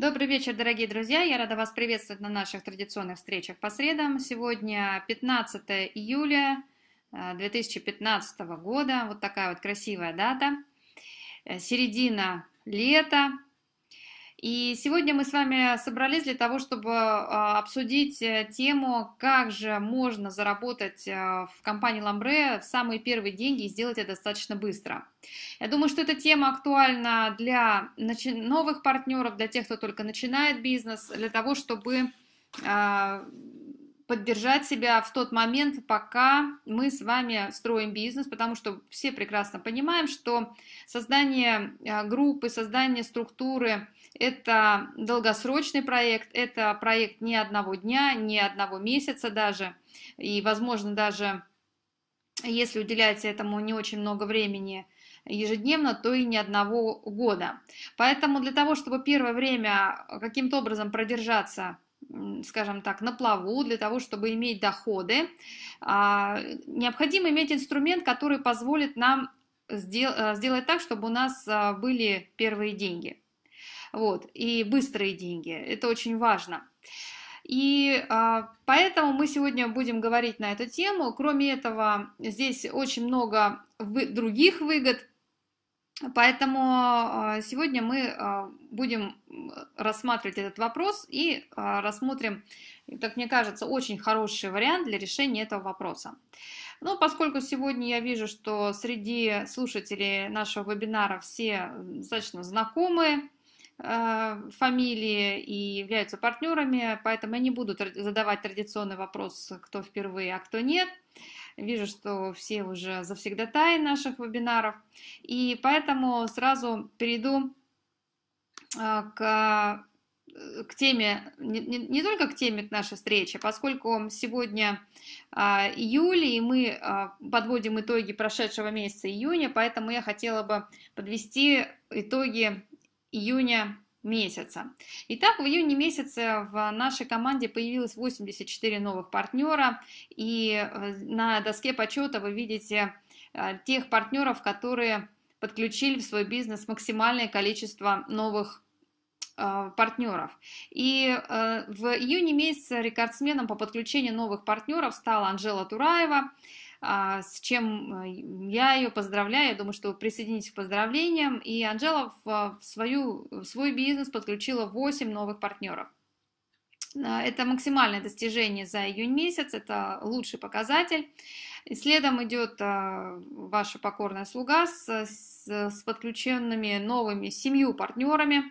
Добрый вечер, дорогие друзья! Я рада вас приветствовать на наших традиционных встречах по средам. Сегодня 15 июля 2015 э, года. Вот такая вот красивая дата. Э, середина лета. И сегодня мы с вами собрались для того, чтобы а, обсудить э, тему, как же можно заработать э, в компании Ламбре самые первые деньги и сделать это достаточно быстро. Я думаю, что эта тема актуальна для новых партнеров, для тех, кто только начинает бизнес, для того, чтобы а, поддержать себя в тот момент, пока мы с вами строим бизнес, потому что все прекрасно понимаем, что создание э, группы, создание структуры – это долгосрочный проект, это проект не одного дня, не одного месяца даже, и, возможно, даже если уделять этому не очень много времени ежедневно, то и ни одного года. Поэтому для того, чтобы первое время каким-то образом продержаться скажем так, на плаву, для того, чтобы иметь доходы, а, необходимо иметь инструмент, который позволит нам а, сделать так, чтобы у нас а, были первые деньги вот, и быстрые деньги, это очень важно. И а, поэтому мы сегодня будем говорить на эту тему. Кроме этого, здесь очень много вы, других выгод, поэтому а, сегодня мы а, будем рассматривать этот вопрос и а, рассмотрим, как мне кажется, очень хороший вариант для решения этого вопроса. Ну, поскольку сегодня я вижу, что среди слушателей нашего вебинара все достаточно знакомые, а, фамилии и являются партнерами, поэтому я не буду задавать традиционный вопрос, кто впервые, а кто нет. Вижу, что все уже завсегда тайны наших вебинаров, и поэтому сразу перейду а, к, э, к теме, не, не, не только к теме нашей встречи, поскольку сегодня а, июль, и мы а, подводим итоги прошедшего месяца июня, поэтому я хотела бы подвести итоги июня месяца. Итак, в июне месяце в нашей команде появилось 84 новых партнера, и э, на доске почета вы видите э, тех партнеров, которые подключили в свой бизнес максимальное количество новых э, партнеров. И в июне месяце рекордсменом по подключению новых партнеров стала Анжела Тураева, а, с чем а, я ее поздравляю. Я думаю, что вы присоединитесь к поздравлениям. И Анжела в, свою, в свой бизнес подключила 8 новых партнеров. А, это максимальное достижение за июнь месяц, это лучший показатель. следом идет ваша покорная слуга с, с, с подключенными новыми семью партнерами.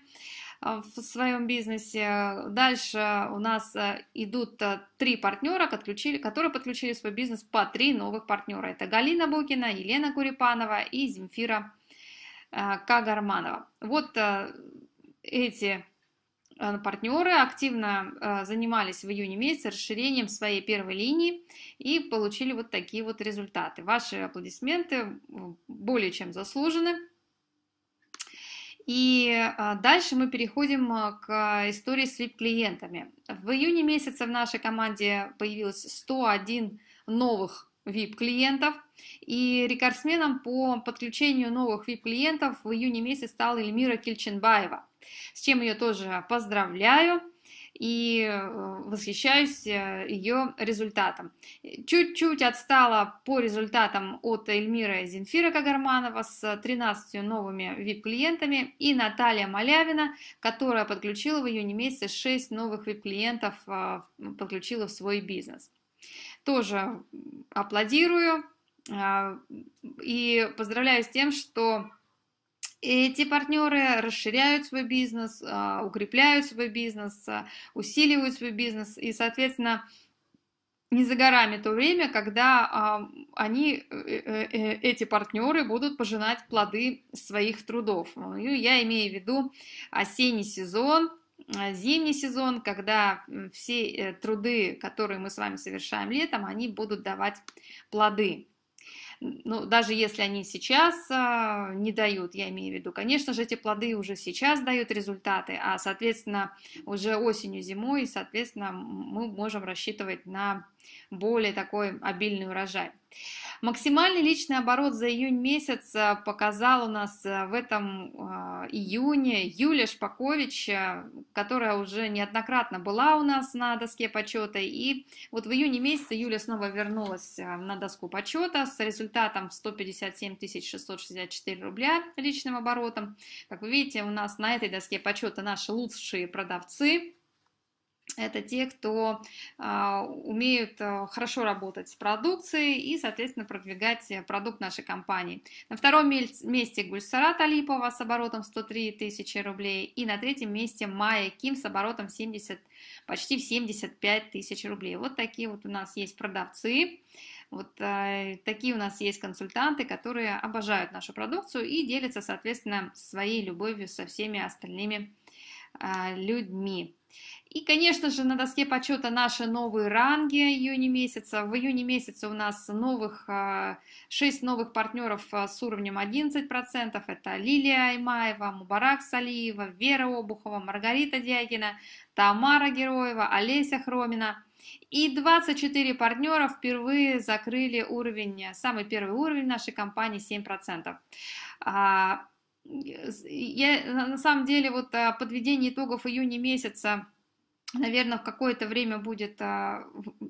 А, в своем бизнесе. Дальше у нас э, идут э, три партнера, которые подключили свой бизнес по три новых партнера. Это Галина Букина, Елена Курипанова и Земфира э, Кагарманова. Вот эти партнеры активно занимались в июне месяце расширением своей первой линии и получили вот такие вот результаты. Ваши аплодисменты более чем заслужены. И а, дальше мы переходим а, к истории с VIP-клиентами. В июне месяце в нашей команде появилось 101 новых VIP-клиентов, и рекордсменом по подключению новых VIP-клиентов в июне месяце стала Эльмира Кильченбаева, с чем ее тоже поздравляю и э, восхищаюсь э, ее результатом. Э, чуть-чуть отстала по результатам от Эльмира Земфира Кагарманова с 13 новыми VIP-клиентами и Наталья Малявина, которая подключила в июне месяце 6 новых VIP-клиентов, а, подключила в свой бизнес. Тоже аплодирую а, и поздравляю с тем, что эти партнеры расширяют свой бизнес, а, укрепляют свой бизнес, а, усиливают свой бизнес и, соответственно, не за горами то время, когда а, они, э, э, э, эти партнеры, будут пожинать плоды своих трудов. Ну, я имею в виду осенний сезон, зимний сезон, когда все труды, которые мы с вами совершаем летом, они будут давать плоды ну, даже если они сейчас а, не дают, я имею в виду, конечно же, эти плоды уже сейчас дают результаты, а, соответственно, уже осенью, зимой, соответственно, мы можем рассчитывать на более такой обильный урожай. Максимальный личный оборот за июнь месяц э, показал у нас э, в этом э, июне Юлия Шпакович, которая уже неоднократно была у нас на доске почета. И вот в июне месяце Юля снова вернулась на доску почета с результатом 157 664 рубля личным оборотом. Как вы видите, у нас на этой доске почета наши лучшие продавцы это те, кто э, умеют э, хорошо работать с продукцией и, соответственно, продвигать э, продукт нашей компании. На втором месте Гульсара Талипова с оборотом 103 тысячи рублей и на третьем месте Майя Ким с оборотом 70, почти в 75 тысяч рублей. Вот такие вот у нас есть продавцы. Вот э, такие у нас есть консультанты, которые обожают нашу продукцию и делятся, соответственно, своей любовью со всеми остальными э, людьми. И, конечно же, на доске почета наши новые ранги июня месяца. В июне месяце у нас новых 6 а, новых партнеров а, с уровнем 11%. Это Лилия Аймаева, Мубарак Салиева, Вера Обухова, Маргарита Дягина, Тамара Героева, Олеся Хромина – и 24 партнера впервые закрыли уровень, самый первый уровень нашей компании 7% я на самом деле вот а, подведение итогов июня месяца наверное, в какое-то время будет, а,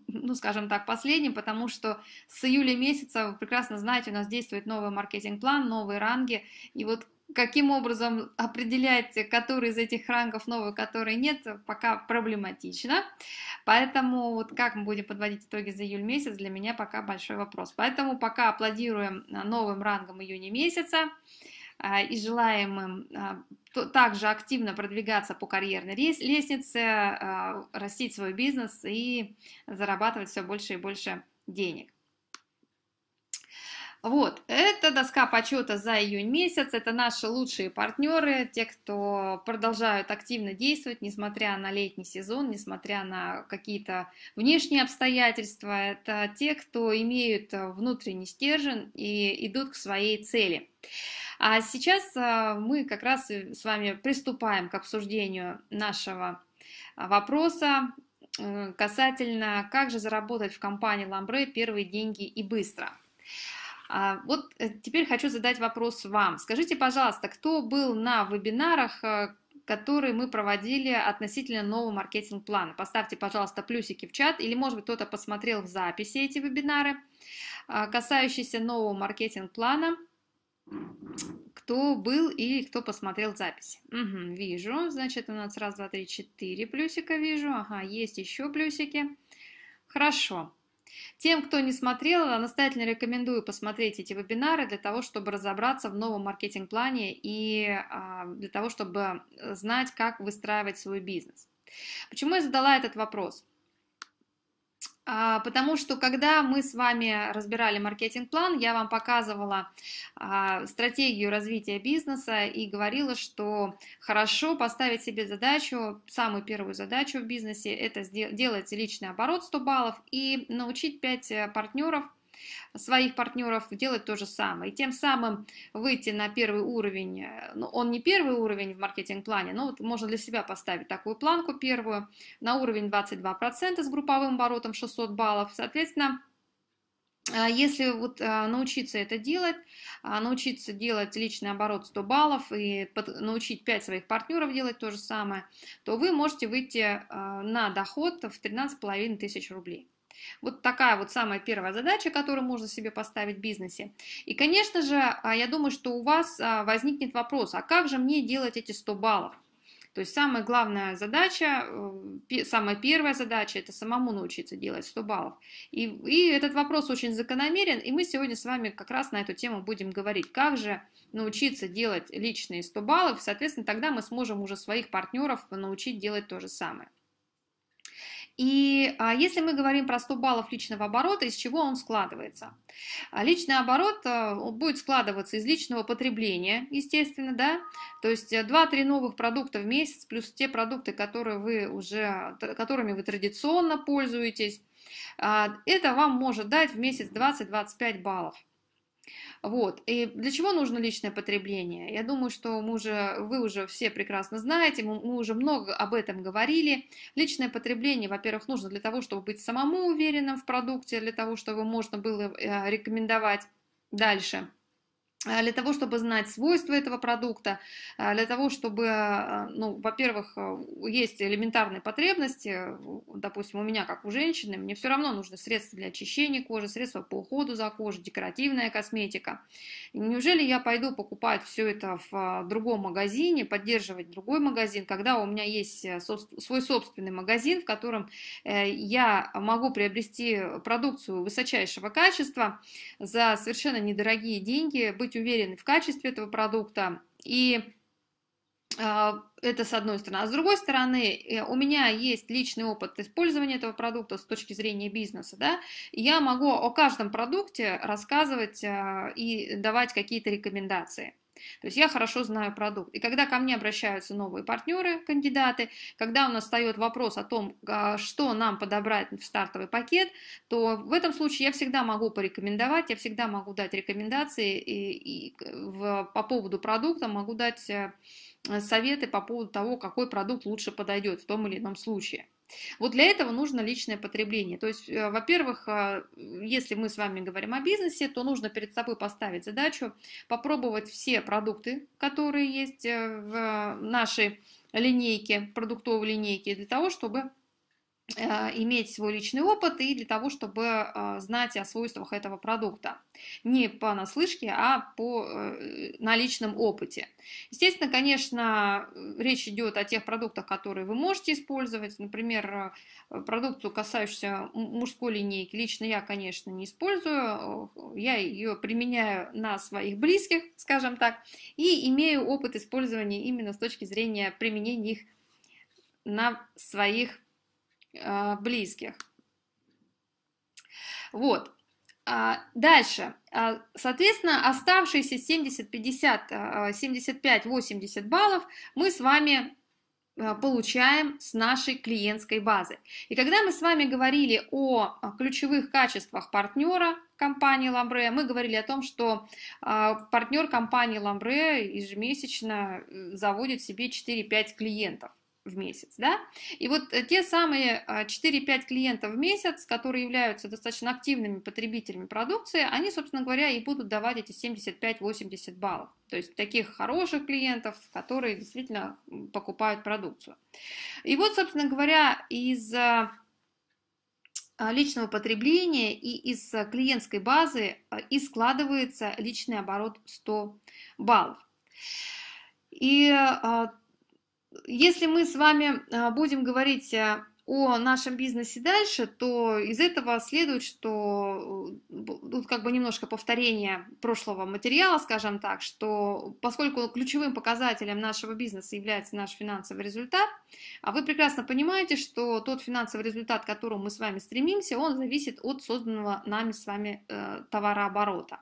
ну, скажем так, последним, потому что с июля месяца, вы прекрасно знаете, у нас действует новый маркетинг-план, новые ранги, и вот каким образом определять, который из этих рангов новый, который нет, пока проблематично. Поэтому вот как мы будем подводить итоги за июль месяц, для меня пока большой вопрос. Поэтому пока аплодируем а, новым рангам июня месяца. А, и желаем им а, также активно продвигаться по карьерной лестнице, а, растить свой бизнес и зарабатывать все больше и больше денег. Вот, это доска почета за июнь месяц, это наши лучшие партнеры, те, кто продолжают активно действовать, несмотря на летний сезон, несмотря на какие-то внешние обстоятельства, это те, кто имеют внутренний стержень и идут к своей цели. А сейчас э, мы как раз с вами приступаем к обсуждению нашего вопроса э, касательно, как же заработать в компании Ламбре первые деньги и быстро. А, вот э, теперь хочу задать вопрос вам. Скажите, пожалуйста, кто был на вебинарах, э, которые мы проводили относительно нового маркетинг-плана? Поставьте, пожалуйста, плюсики в чат, или, может быть, кто-то посмотрел в записи эти вебинары, а, касающиеся нового маркетинг-плана. Кто был и кто посмотрел записи? Угу, вижу, значит, у нас раз, два, три, четыре плюсика вижу. Ага, есть еще плюсики. Хорошо. Тем, кто не смотрел, настоятельно рекомендую посмотреть эти вебинары для того, чтобы разобраться в новом маркетинг-плане и а, для того, чтобы знать, как выстраивать свой бизнес. Почему я задала этот вопрос? А, потому что когда мы с вами разбирали маркетинг-план, я вам показывала а, стратегию развития бизнеса и говорила, что хорошо поставить себе задачу, самую первую задачу в бизнесе, это сделать личный оборот 100 баллов и научить 5 э, партнеров своих партнеров делать то же самое. И тем самым выйти на первый уровень, э, ну, он не первый уровень в маркетинг-плане, но вот можно для себя поставить такую планку первую, на уровень 22% с групповым оборотом 600 баллов. Соответственно, э, если вот э, научиться это делать, научиться делать личный оборот 100 баллов и научить 5 своих партнеров делать то же самое, то вы можете выйти на доход в 13,5 тысяч рублей. Вот такая вот самая первая задача, которую можно себе поставить в бизнесе. И, конечно же, а, я думаю, что у вас а, возникнет вопрос, а как же мне делать эти 100 баллов? То есть самая главная задача, э, самая первая задача – это самому научиться делать 100 баллов. И, и этот вопрос очень закономерен, и мы сегодня с вами как раз на эту тему будем говорить. Как же научиться делать личные 100 баллов, соответственно, тогда мы сможем уже своих партнеров научить делать то же самое. И а, если мы говорим про 100 баллов личного оборота, из чего он складывается? А, личный оборот э, будет складываться из личного потребления, естественно, да, то есть 2-3 э, новых продукта в месяц, плюс те продукты, которые вы уже, которыми вы традиционно пользуетесь, а, это вам может дать в месяц 20-25 баллов. Вот. И для чего нужно личное потребление? Я думаю, что мы уже, вы уже все прекрасно знаете, мы, мы уже много об этом говорили. Личное потребление, во-первых, нужно для того, чтобы быть самому уверенным в продукте, для того, чтобы можно было э, рекомендовать дальше – а, для того, чтобы знать свойства этого продукта, а, для того, чтобы, а, ну, во-первых, есть элементарные потребности, э, допустим, у меня, как у женщины, мне все равно нужны средства для очищения кожи, средства по уходу за кожей, декоративная косметика. Неужели я пойду покупать все это в другом магазине, поддерживать другой магазин, когда у меня есть э, свой собственный магазин, в котором э, я могу приобрести продукцию высочайшего качества за совершенно недорогие деньги, быть быть уверены в качестве этого продукта. И а, это с одной стороны. А с другой стороны, э, у меня есть личный опыт использования этого продукта с точки зрения бизнеса. Да? Я могу о каждом продукте рассказывать а, и давать какие-то рекомендации. То есть я хорошо знаю продукт. И когда ко мне обращаются новые партнеры, кандидаты, когда у нас встает вопрос о том, а, что нам подобрать в стартовый пакет, то в этом случае я всегда могу порекомендовать, я всегда могу дать рекомендации и, и в, по поводу продукта, могу дать э, советы по поводу того, какой продукт лучше подойдет в том или ином случае. Вот для этого нужно личное потребление. То есть, э, во-первых, а, если мы с вами говорим о бизнесе, то нужно перед собой поставить задачу попробовать все продукты, которые есть э, в нашей линейке, продуктовой линейке, для того, чтобы Э, иметь свой личный опыт и для того, чтобы э, знать о свойствах этого продукта. Не по наслышке, а по, э, на личном опыте. Естественно, конечно, речь идет о тех продуктах, которые вы можете использовать. Например, продукцию, касающуюся мужской линейки, лично я, конечно, не использую. Я ее применяю на своих близких, скажем так, и имею опыт использования именно с точки зрения применения их на своих Э, близких. Вот. А, дальше. А, соответственно, оставшиеся 70, 50, 75, 80 баллов мы с вами э, получаем с нашей клиентской базы. И когда мы с вами говорили о э, ключевых качествах партнера компании Ламбре, мы говорили о том, что партнер компании Ламбре ежемесячно заводит себе 4-5 клиентов в месяц, да? И вот э, те самые 4-5 а, клиентов в месяц, которые являются достаточно активными потребителями продукции, они, собственно говоря, и будут давать эти 75-80 баллов. То есть таких хороших клиентов, которые действительно покупают продукцию. И вот, собственно говоря, из э, а, личного потребления и из клиентской базы э, и складывается личный оборот 100 баллов. И если мы с вами а, будем говорить а, о нашем бизнесе дальше, то из этого следует, что э, тут как бы немножко повторение прошлого материала, скажем так, что поскольку ключевым показателем нашего бизнеса является наш финансовый результат, а вы прекрасно понимаете, что тот финансовый результат, к которому мы с вами стремимся, он зависит от созданного нами с вами э, товарооборота.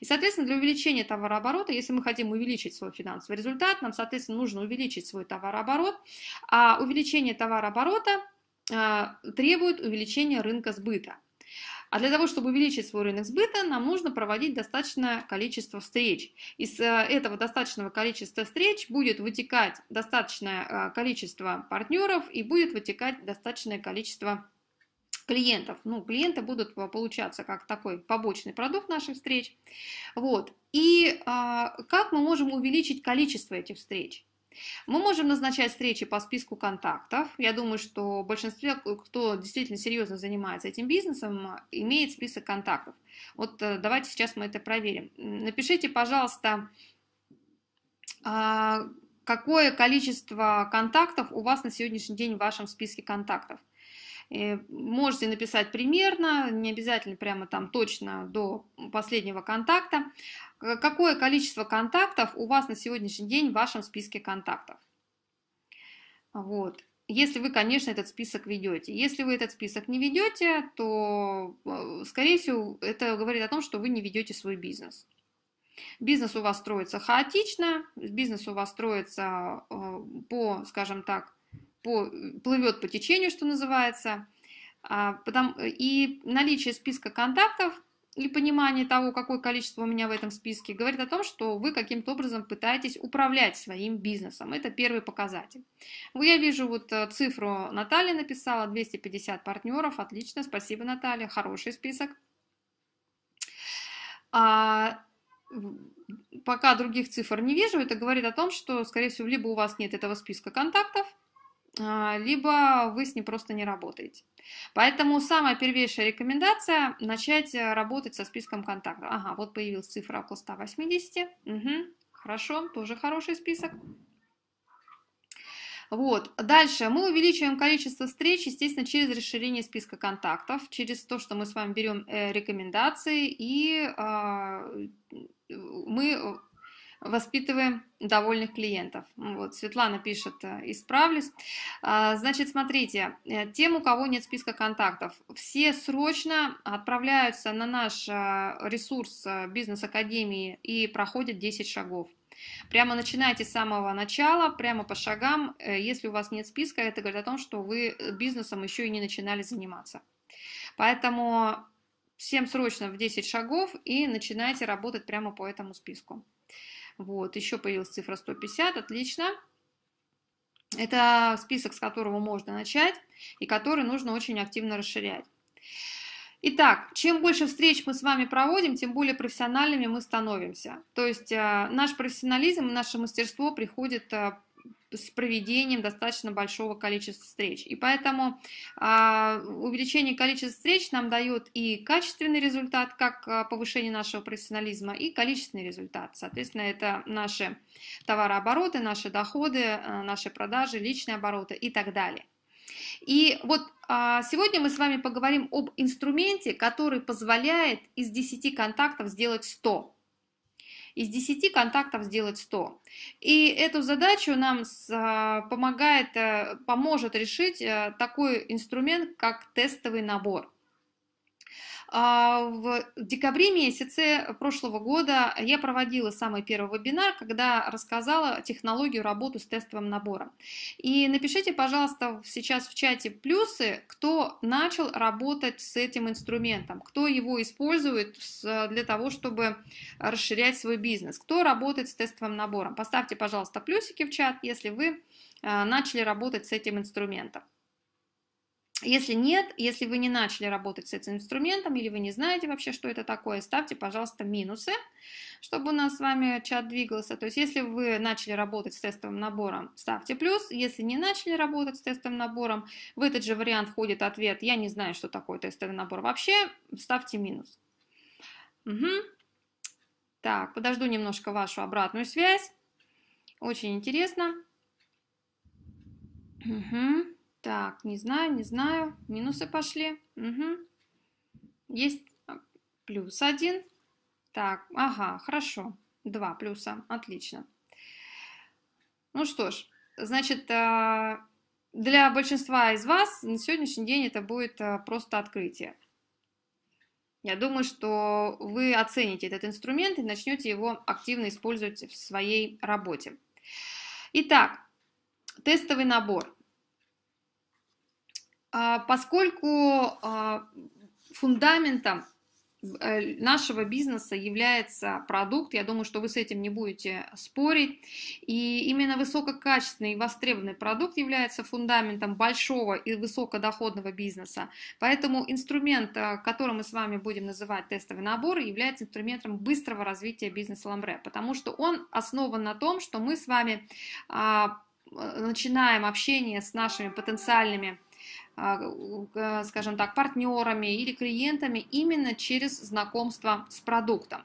И, соответственно, для увеличения товарооборота, если мы хотим увеличить свой финансовый результат, нам, соответственно, нужно увеличить свой товарооборот, а увеличение товарооборота э, требует увеличения рынка сбыта. А для того, чтобы увеличить свой рынок сбыта, нам нужно проводить достаточное количество встреч. Из э, этого достаточного количества встреч будет вытекать достаточное э, количество партнеров и будет вытекать достаточное количество клиентов. Ну, клиенты будут получаться как такой побочный продукт наших встреч. Вот. И а, как мы можем увеличить количество этих встреч? Мы можем назначать встречи по списку контактов. Я думаю, что большинство, кто действительно серьезно занимается этим бизнесом, имеет список контактов. Вот э, давайте сейчас мы это проверим. Напишите, пожалуйста, а, какое количество контактов у вас на сегодняшний день в вашем списке контактов. Э, можете написать примерно, не обязательно прямо там точно до последнего контакта. Какое количество контактов у вас на сегодняшний день в вашем списке контактов? Вот. Если вы, конечно, этот список ведете. Если вы этот список не ведете, то, э, скорее всего, это говорит о том, что вы не ведете свой бизнес. Бизнес у вас строится хаотично, бизнес у вас строится э, по, скажем так, по, плывет по течению, что называется. А, э, и наличие списка контактов и понимание того, какое количество у меня в этом списке, говорит о том, что вы каким-то образом пытаетесь управлять своим бизнесом. Это первый показатель. Я вижу вот э, цифру Наталья написала, 250 партнеров. Отлично, спасибо, Наталья, хороший список. А, пока других цифр не вижу, это говорит о том, что, скорее всего, либо у вас нет этого списка контактов, а, либо вы с ним просто не работаете. Поэтому самая первейшая рекомендация – начать э, работать со списком контактов. Ага, вот появилась цифра около 180. Угу, хорошо, тоже хороший список. Вот. Дальше мы увеличиваем количество встреч, естественно, через расширение списка контактов, через то, что мы с вами берем э, рекомендации, и а, э, мы воспитываем довольных клиентов. Ну вот, Светлана пишет, э, исправлюсь. А, значит, смотрите, э, тем, у кого нет списка контактов, все срочно отправляются на наш э, ресурс Бизнес Академии и проходят 10 шагов. Прямо начинайте с самого начала, прямо по шагам. Если у вас нет списка, это говорит о том, что вы бизнесом еще и не начинали заниматься. Поэтому всем срочно в 10 шагов и начинайте работать прямо по этому списку. Вот, еще появилась цифра 150, отлично. Это список, с которого можно начать и который нужно очень активно расширять. Итак, чем больше встреч мы с вами проводим, тем более профессиональными мы становимся. То есть э, наш профессионализм, и наше мастерство приходит э, с проведением достаточно большого количества встреч. И поэтому а, увеличение количества встреч нам дает и качественный результат, как а, повышение нашего профессионализма, и количественный результат. Соответственно, это наши товарообороты, наши доходы, а, наши продажи, личные обороты и так далее. И вот а, сегодня мы с вами поговорим об инструменте, который позволяет из 10 контактов сделать 100 из 10 контактов сделать 100. И эту задачу нам а, помогает, э, поможет решить э, такой инструмент, как тестовый набор. А, в декабре месяце прошлого года я проводила самый первый вебинар, когда рассказала технологию работы с тестовым набором. И напишите, пожалуйста, сейчас в чате плюсы, кто начал работать с этим инструментом, кто его использует э, для того, чтобы расширять свой бизнес, кто работает с тестовым набором. Поставьте, пожалуйста, плюсики в чат, если вы э, начали работать с этим инструментом. Если нет, если вы не начали работать с этим инструментом или вы не знаете вообще, что это такое, ставьте, пожалуйста, минусы, чтобы у нас с вами чат двигался. То есть, если вы начали работать с тестовым набором, ставьте плюс. Если не начали работать с тестовым набором, в этот же вариант входит ответ «Я не знаю, что такое тестовый набор вообще», ставьте минус. Угу. Так, подожду немножко вашу обратную связь. Очень интересно. Угу. Так, не знаю, не знаю. Минусы пошли. Угу. Есть а, плюс один. Так, ага, хорошо. Два плюса. Отлично. Ну что ж, значит, а, для большинства из вас на сегодняшний день это будет а, просто открытие. Я думаю, что вы оцените этот инструмент и начнете его активно использовать в своей работе. Итак, тестовый набор – а поскольку а, фундаментом э, нашего бизнеса является продукт. Я думаю, что вы с этим не будете спорить. И именно высококачественный и востребованный продукт является фундаментом большого и высокодоходного бизнеса. Поэтому инструмент, э, который мы с вами будем называть тестовый набор, является инструментом быстрого развития бизнеса Ламбре, потому что он основан на том, что мы с вами а, начинаем общение с нашими потенциальными а, скажем так, партнерами или клиентами именно через знакомство с продуктом.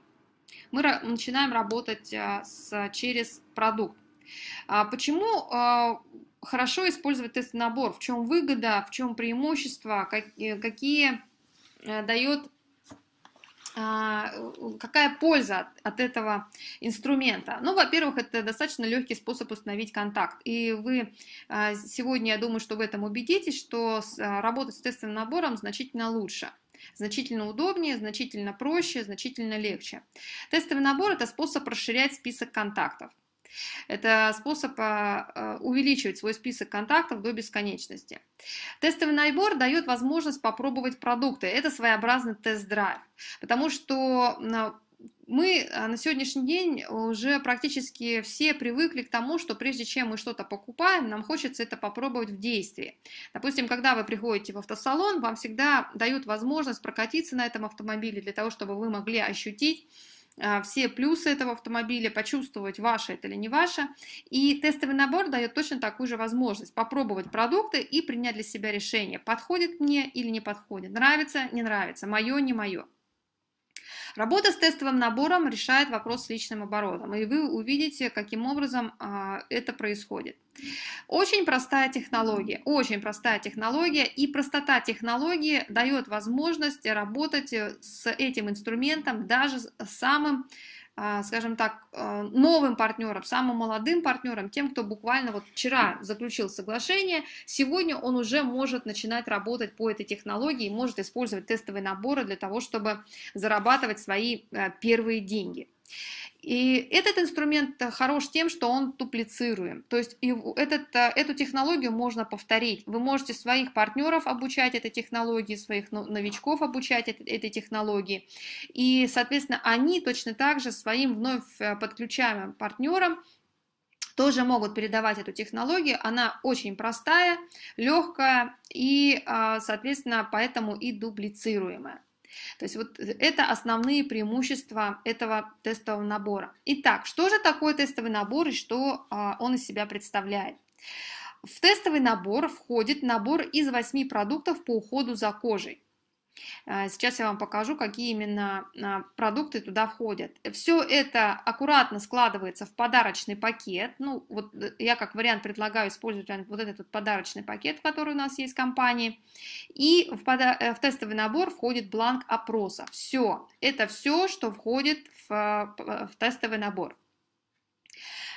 Мы начинаем работать а, с, через продукт. А почему хорошо использовать тест-набор? В чем выгода, в чем преимущество, э, какие э, дает а, какая польза от, этого инструмента? Ну, во-первых, это достаточно легкий способ установить контакт. И вы а, сегодня, я думаю, что в этом убедитесь, что а, работать с тестовым набором значительно лучше значительно удобнее, значительно проще, значительно легче. Тестовый набор – это способ расширять список контактов. Это способ а, э, увеличивать свой список контактов до бесконечности. Тестовый набор дает возможность попробовать продукты. Это своеобразный тест-драйв, потому что мы а, на сегодняшний день уже практически все привыкли к тому, что прежде чем мы что-то покупаем, нам хочется это попробовать в действии. Допустим, когда вы приходите в автосалон, вам всегда дают возможность прокатиться на этом автомобиле для того, чтобы вы могли ощутить а, все плюсы этого автомобиля, почувствовать, ваше это или не ваше. И тестовый набор дает точно такую же возможность попробовать продукты и принять для себя решение, подходит мне или не подходит, нравится, не нравится, мое, не мое. Работа с тестовым набором решает вопрос с личным оборотом, и вы увидите, каким образом а, это происходит. Очень простая технология, очень простая технология, и простота технологии дает возможность работать э, с этим инструментом даже самым а, скажем так, а, новым партнерам, самым молодым партнерам, тем, кто буквально вот вчера заключил соглашение, сегодня он уже может начинать работать по этой технологии и может использовать тестовые наборы для того, чтобы зарабатывать свои э, первые деньги. И этот инструмент э, хорош тем, что он дуплицируем. То есть этот, э, эту технологию можно повторить. Вы можете своих партнеров обучать этой технологии, своих новичков обучать этой технологии. И, соответственно, они точно так же своим вновь э, подключаемым партнерам тоже могут передавать эту технологию. Она очень простая, легкая и, соответственно, поэтому и дублицируемая. То есть вот э, это основные преимущества этого тестового набора. Итак, что же такое тестовый набор и что а, он из себя представляет? В тестовый набор входит набор из 8 продуктов по уходу за кожей. Э, сейчас я вам покажу, какие именно а, продукты туда входят. Все это аккуратно складывается в подарочный пакет. Ну, вот э, я как вариант предлагаю использовать вот этот вот подарочный пакет, который у нас есть в компании. И в, пода- э, в тестовый набор входит бланк опроса. Все, это все, что входит в, в тестовый набор.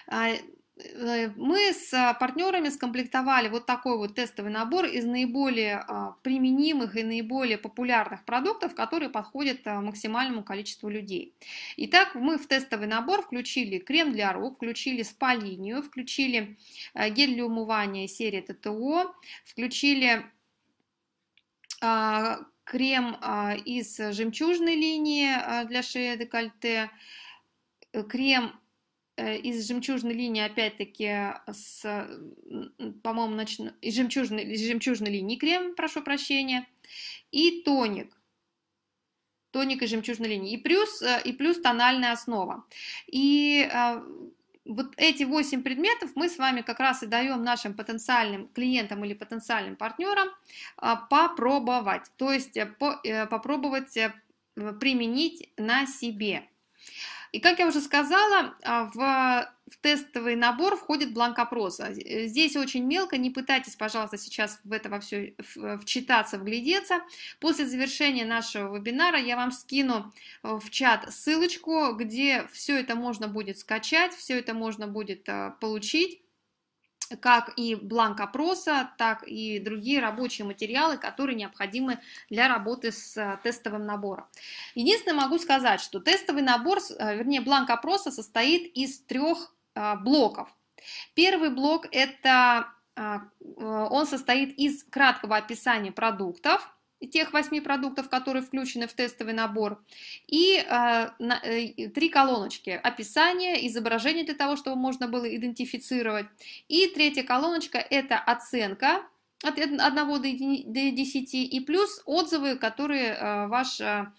А, Э, мы с а, партнерами скомплектовали вот такой вот тестовый набор из наиболее а, применимых и наиболее популярных продуктов, которые подходят а, максимальному количеству людей. Итак, мы в тестовый набор включили крем для рук, включили спа-линию, включили э, гель для умывания серии ТТО, включили крем из жемчужной линии для шеи декольте, э, крем Э, из жемчужной линии, опять-таки, с, по-моему, нач... из, жемчужной, из жемчужной линии крем, прошу прощения, и тоник. Тоник из жемчужной линии. И плюс, э, и плюс тональная основа. И э, вот эти восемь предметов мы с вами как раз и даем нашим потенциальным клиентам или потенциальным партнерам попробовать. То есть попробовать применить на себе. И, как я уже сказала, а, в в тестовый набор входит бланк опроса. Здесь очень мелко, не пытайтесь, пожалуйста, сейчас в это во все вчитаться, вглядеться. После завершения нашего вебинара я вам скину э, в чат ссылочку, где все это можно будет скачать, все это можно будет э, получить как и бланк опроса, так и другие рабочие материалы, которые необходимы для работы с э, тестовым набором. Единственное, могу сказать, что тестовый набор, э, вернее, бланк опроса состоит из трех э, блоков. Первый блок – это он состоит из краткого описания продуктов – тех восьми продуктов, которые включены в тестовый набор, а, э, и три колоночки описание, изображение для того, чтобы можно было идентифицировать, и третья колоночка это оценка от 1 до 10 и плюс отзывы, которые а, ваш а,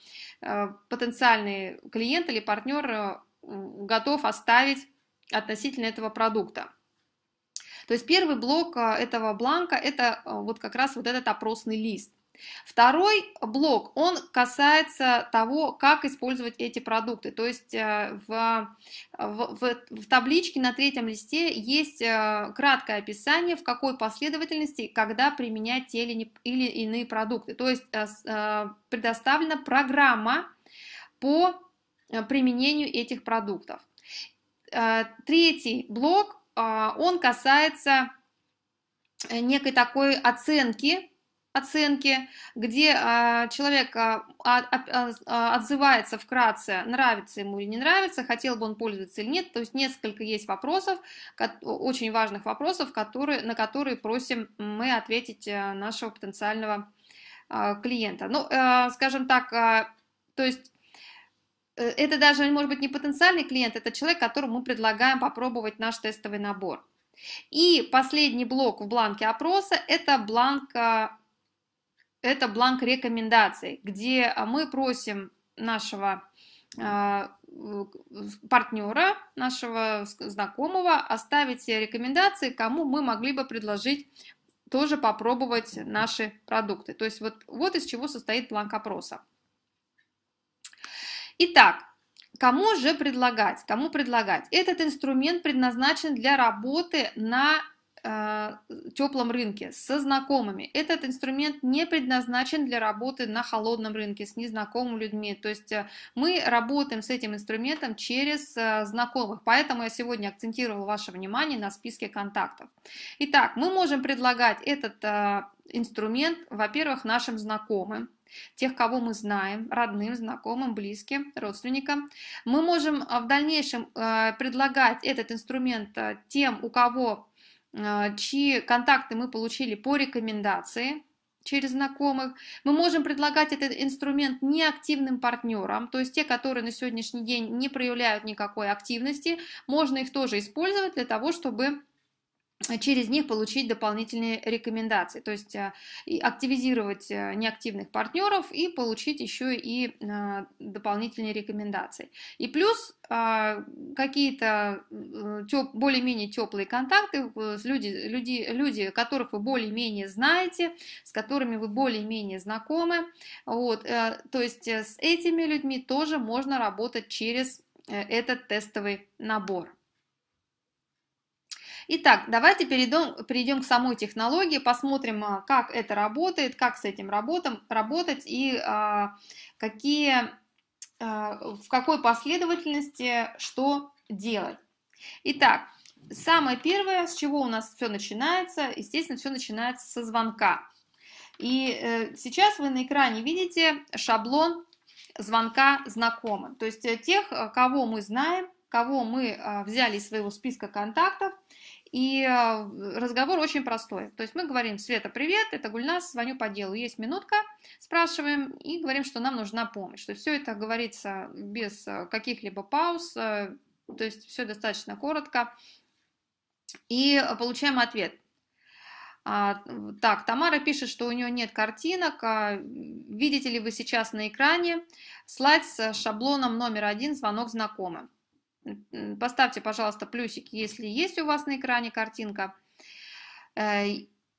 потенциальный клиент или партнер готов оставить относительно этого продукта. То есть первый блок этого бланка – это вот как раз вот этот опросный лист. Второй блок, он касается того, как использовать эти продукты. То есть э, в, в, в табличке на третьем листе есть э, краткое описание, в какой последовательности, когда применять те или, или иные продукты. То есть э, предоставлена программа по применению этих продуктов. Третий блок, он касается некой такой оценки оценки, где а, человек а, а, а, а, отзывается вкратце, нравится ему или не нравится, хотел бы он пользоваться или нет. То есть несколько есть вопросов, очень важных вопросов, которые, на которые просим мы ответить э, нашего потенциального клиента. Ну, э, скажем так, то есть э, это даже, может быть, не потенциальный клиент, это человек, которому мы предлагаем попробовать наш тестовый набор. И последний блок в бланке опроса – это бланк это бланк рекомендаций, где а, мы просим нашего а, э, партнера, нашего знакомого, оставить рекомендации, кому мы могли бы предложить тоже попробовать наши продукты. То есть вот, вот из чего состоит бланк опроса. Итак, кому же предлагать? Кому предлагать? Этот инструмент предназначен для работы на а, теплом рынке, со знакомыми. Этот инструмент не предназначен для работы на холодном рынке с незнакомыми людьми. То есть э, мы работаем с этим инструментом через э, знакомых. Поэтому я сегодня акцентировала ваше внимание на списке контактов. Итак, мы можем предлагать этот э, инструмент, во-первых, нашим знакомым, тех, кого мы знаем, родным, знакомым, близким, родственникам. Мы можем в дальнейшем предлагать этот инструмент тем, у кого а, чьи контакты мы получили по рекомендации через знакомых. Мы можем предлагать этот инструмент неактивным партнерам, то есть те, которые на сегодняшний день не проявляют никакой активности, можно их тоже использовать для того, чтобы через них получить дополнительные рекомендации, то есть а, активизировать э, неактивных партнеров и получить еще и а, дополнительные рекомендации. И плюс а, какие-то э, теп, более-менее теплые контакты, э, люди, люди, люди, которых вы более-менее знаете, с которыми вы более-менее знакомы. Вот, то есть с этими людьми тоже можно работать через этот тестовый набор. Итак, давайте перейдем, перейдем к самой технологии, посмотрим, а, как это работает, как с этим работам, работать и а, какие, а, в какой последовательности что делать. Итак, самое первое, с чего у нас все начинается, естественно, все начинается со звонка. И э, сейчас вы на экране видите шаблон звонка знакомым, то есть э, тех, э, кого мы знаем, кого мы э, взяли из своего списка контактов – и а, разговор очень простой. То есть мы говорим, Света, привет, это Гульнас, звоню по делу, есть минутка, спрашиваем и говорим, что нам нужна помощь. То есть все это говорится без а, каких-либо пауз, а, то есть все достаточно коротко. И получаем ответ. Так, Тамара пишет, что у нее нет картинок. Видите ли вы сейчас на экране слайд с шаблоном номер один «Звонок знакомым». Поставьте, пожалуйста, плюсик, если есть у вас на экране картинка. Э,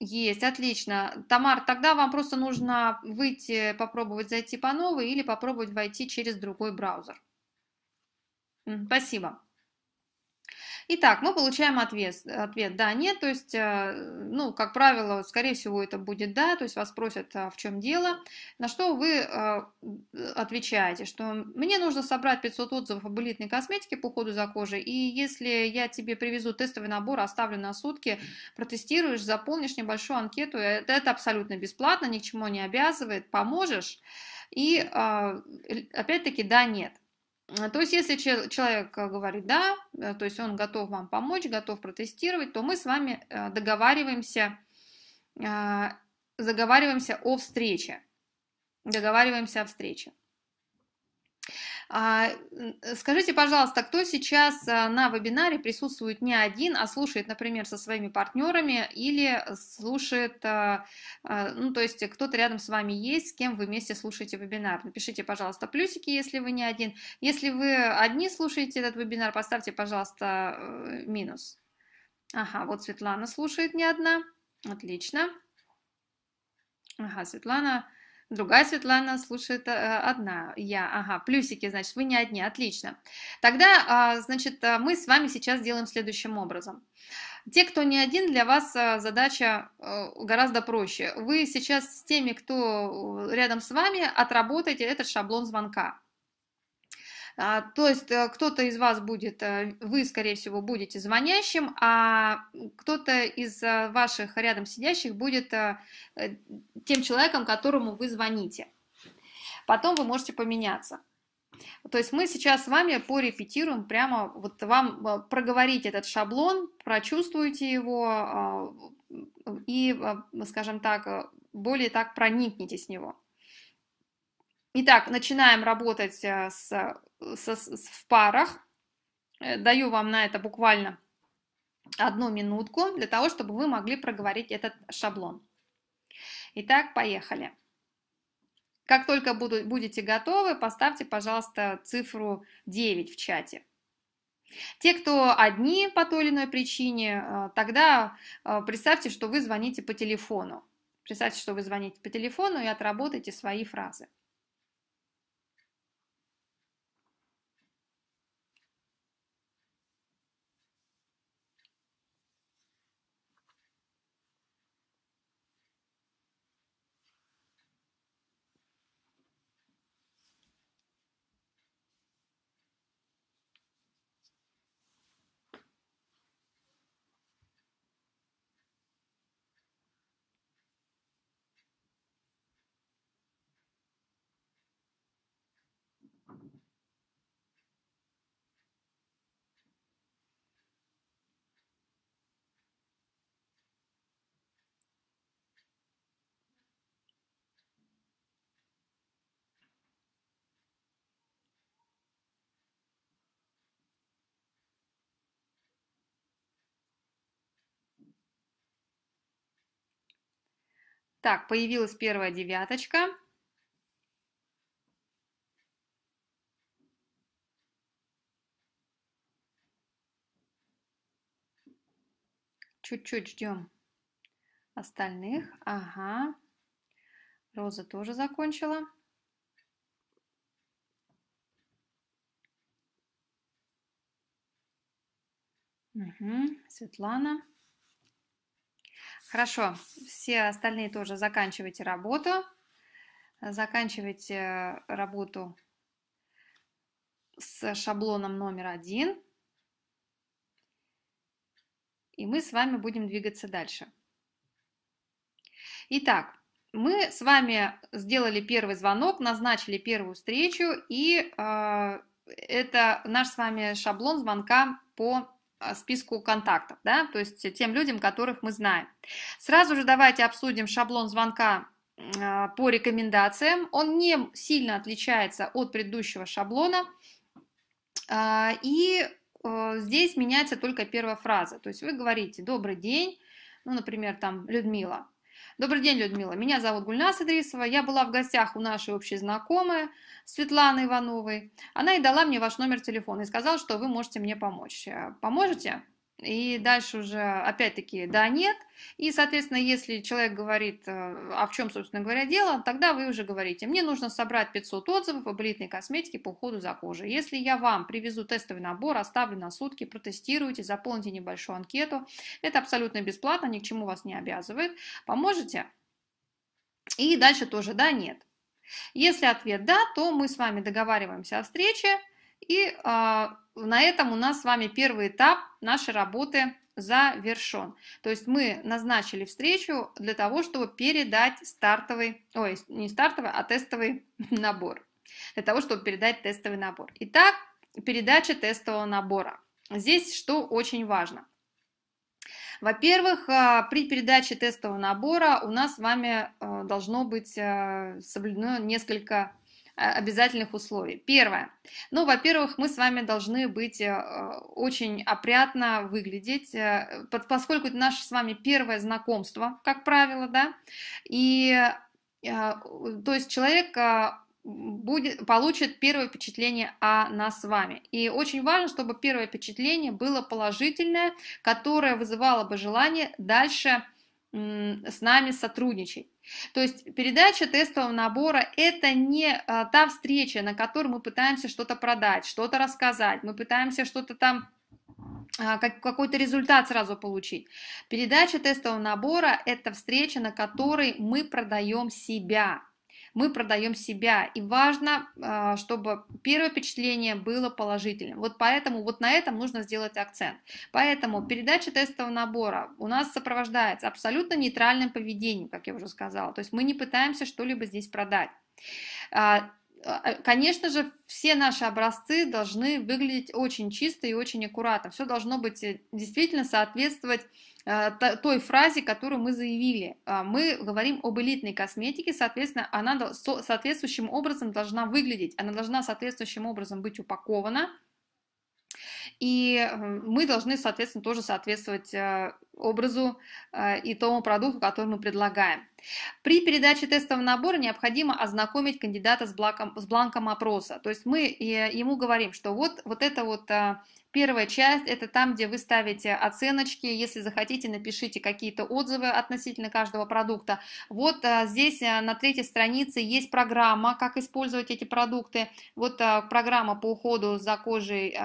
есть, отлично. Тамар, тогда вам просто нужно выйти, попробовать зайти по новой или попробовать войти через другой браузер. Спасибо. Итак, мы получаем ответ, ответ да, нет, то есть, э, ну, как правило, скорее всего, это будет да, то есть вас просят, а, в чем дело, на что вы а, отвечаете, что мне нужно собрать 500 отзывов об элитной косметике по ходу за кожей, и если я тебе привезу тестовый набор, оставлю на сутки, протестируешь, заполнишь небольшую анкету, это, это абсолютно бесплатно, ни к чему не обязывает, поможешь, и а, опять-таки да, нет. Э, то есть, если человек э, говорит «да», э, то есть он готов вам помочь, готов протестировать, то мы с вами договариваемся, договариваемся о встрече. Договариваемся о встрече. А, э, скажите, пожалуйста, кто сейчас э, на вебинаре присутствует не один, а слушает, например, со своими партнерами или слушает, а, а, ну, то есть кто-то рядом с вами есть, с кем вы вместе слушаете вебинар? Напишите, пожалуйста, плюсики, если вы не один. Если вы одни слушаете этот вебинар, поставьте, пожалуйста, э, минус. Ага, вот Светлана слушает не одна. Отлично. Ага, Светлана Другая Светлана слушает э, одна. Я, ага, плюсики, значит, вы не одни, отлично. Тогда, а, значит, э, мы с вами сейчас делаем следующим образом. Те, кто не один, для вас э, задача гораздо проще. Вы сейчас с теми, кто рядом с вами, отработаете этот шаблон звонка. А, то есть э, кто-то из вас будет, э, вы, скорее всего, будете звонящим, а кто-то из э, ваших рядом сидящих будет тем человеком, которому вы звоните. Потом вы можете поменяться. То есть мы сейчас с вами порепетируем прямо, вот вам проговорить этот шаблон, прочувствуйте его и, скажем так, более так проникните с него. Итак, начинаем работать с со, в парах. Э, даю вам на это буквально одну минутку для того, чтобы вы могли проговорить этот шаблон. Итак, поехали. Как только буду, будете готовы, поставьте, пожалуйста, цифру 9 в чате. Те, кто одни по той или иной причине, э, тогда э, представьте, что вы звоните по телефону. Представьте, что вы звоните по телефону и отработайте свои фразы. Так, появилась первая девяточка. Чуть-чуть ждем остальных. Ага. Роза тоже закончила. Угу. Светлана. Хорошо, все остальные тоже заканчивайте работу. Заканчивайте э, работу с шаблоном номер один. И мы с вами будем двигаться дальше. Итак, мы с вами сделали первый звонок, назначили первую встречу, и э, это наш с вами шаблон звонка по а, списку контактов, да, то есть тем людям, которых мы знаем. Сразу же давайте обсудим шаблон звонка а, по рекомендациям. Он не сильно отличается от предыдущего шаблона. А, и э, здесь меняется только первая фраза. То есть вы говорите «Добрый день», ну, например, там «Людмила», Добрый день, Людмила. Меня зовут Гульнас Садрисова. Я была в гостях у нашей общей знакомой Светланы Ивановой. Она и дала мне ваш номер телефона и сказала, что вы можете мне помочь. Э, поможете? И дальше уже опять-таки да, нет. И, соответственно, если человек говорит, э, а в чем, собственно говоря, дело, тогда вы уже говорите, мне нужно собрать 500 отзывов об элитной косметике по уходу за кожей. Если я вам привезу тестовый набор, оставлю на сутки, протестируйте, заполните небольшую анкету. Это абсолютно бесплатно, ни к чему вас не обязывает. Поможете? И дальше тоже да, нет. Если ответ да, то мы с вами договариваемся о встрече и а, на этом у нас с вами первый этап нашей работы завершен. То есть мы назначили встречу для того, чтобы передать стартовый, ой, не стартовый, а тестовый набор. Для того, чтобы передать тестовый набор. Итак, передача тестового набора. Здесь что очень важно. Во-первых, э, при передаче тестового набора у нас с вами э, должно быть э, соблюдено несколько обязательных условий. Первое. Ну, во-первых, мы с вами должны быть э, очень опрятно выглядеть, э, поскольку это наше с вами первое знакомство, как правило, да, и э, то есть человек будет, получит первое впечатление о нас с вами. И очень важно, чтобы первое впечатление было положительное, которое вызывало бы желание дальше с нами сотрудничать. То есть передача тестового набора – это не а, та встреча, на которой мы пытаемся что-то продать, что-то рассказать, мы пытаемся что-то там а, какой-то результат сразу получить. Передача тестового набора – это встреча, на которой мы продаем себя, мы продаем себя. И важно, а, чтобы первое впечатление было положительным. Вот поэтому вот на этом нужно сделать акцент. Поэтому передача тестового набора у нас сопровождается абсолютно нейтральным поведением, как я уже сказала. То есть мы не пытаемся что-либо здесь продать. А, а, конечно же, все наши образцы должны выглядеть очень чисто и очень аккуратно. Все должно быть э, действительно соответствовать Э, той фразе, которую мы заявили. А, мы говорим об элитной косметике, соответственно, она соответствующим образом должна выглядеть, она должна соответствующим образом быть упакована, и мы должны, соответственно, тоже соответствовать э, образу э, и тому продукту, который мы предлагаем. При передаче тестового набора необходимо ознакомить кандидата с бланком, с бланком опроса. То есть мы ему говорим, что вот, вот это вот Первая часть – это там, где вы ставите оценочки. Если захотите, напишите какие-то отзывы относительно каждого продукта. Вот а, здесь а, на третьей странице есть программа, как использовать эти продукты. Вот а, программа по уходу за кожей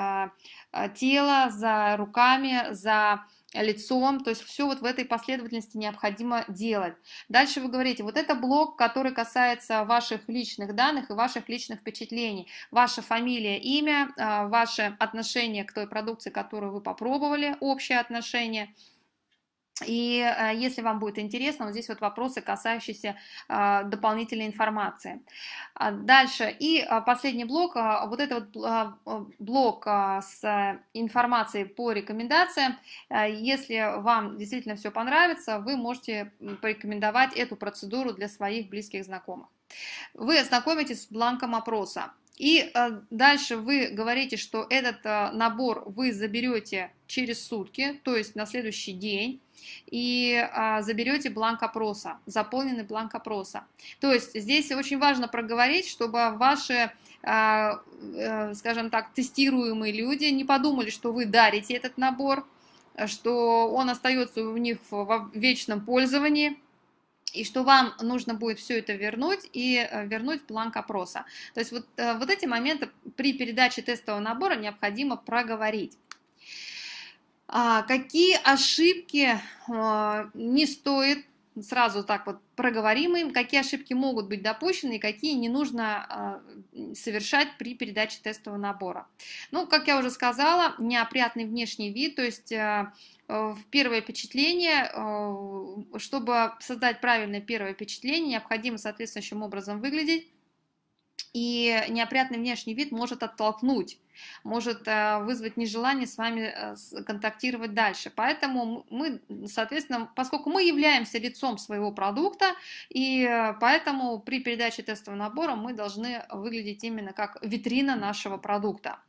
тела, за руками, за лицом, то есть все вот в этой последовательности необходимо делать. Дальше вы говорите, вот это блок, который касается ваших личных данных и ваших личных впечатлений, ваша фамилия, имя, а, ваше отношение к той продукции, которую вы попробовали, общее отношение – и э, если вам будет интересно, вот здесь вот вопросы, касающиеся а, дополнительной информации. А дальше. И а, последний блок, вот это вот блок с информацией по рекомендациям. Э, если вам действительно все понравится, вы можете порекомендовать эту процедуру для своих близких знакомых. Вы ознакомитесь с бланком опроса. И э, дальше вы говорите, что этот набор вы заберете через сутки, то есть на следующий день, и а, заберете бланк опроса, заполненный бланк опроса. То есть здесь очень важно проговорить, чтобы ваши, а, а, скажем так, тестируемые люди не подумали, что вы дарите этот набор, что он остается у них в вечном пользовании, и что вам нужно будет все это вернуть и э, вернуть бланк опроса. То есть вот, э, вот эти моменты при передаче тестового набора необходимо проговорить. А, какие ошибки а, не стоит, сразу так вот проговорим им, какие ошибки могут быть допущены и какие не нужно а, совершать при передаче тестового набора. Ну, как я уже сказала, неопрятный внешний вид, то есть э, в первое впечатление, э, чтобы создать правильное первое впечатление, необходимо соответствующим образом выглядеть, и неопрятный внешний вид может оттолкнуть, может э, вызвать нежелание с вами э, контактировать дальше. Поэтому мы, соответственно, поскольку мы являемся лицом своего продукта, и э, поэтому при передаче тестового набора мы должны выглядеть именно как витрина нашего продукта.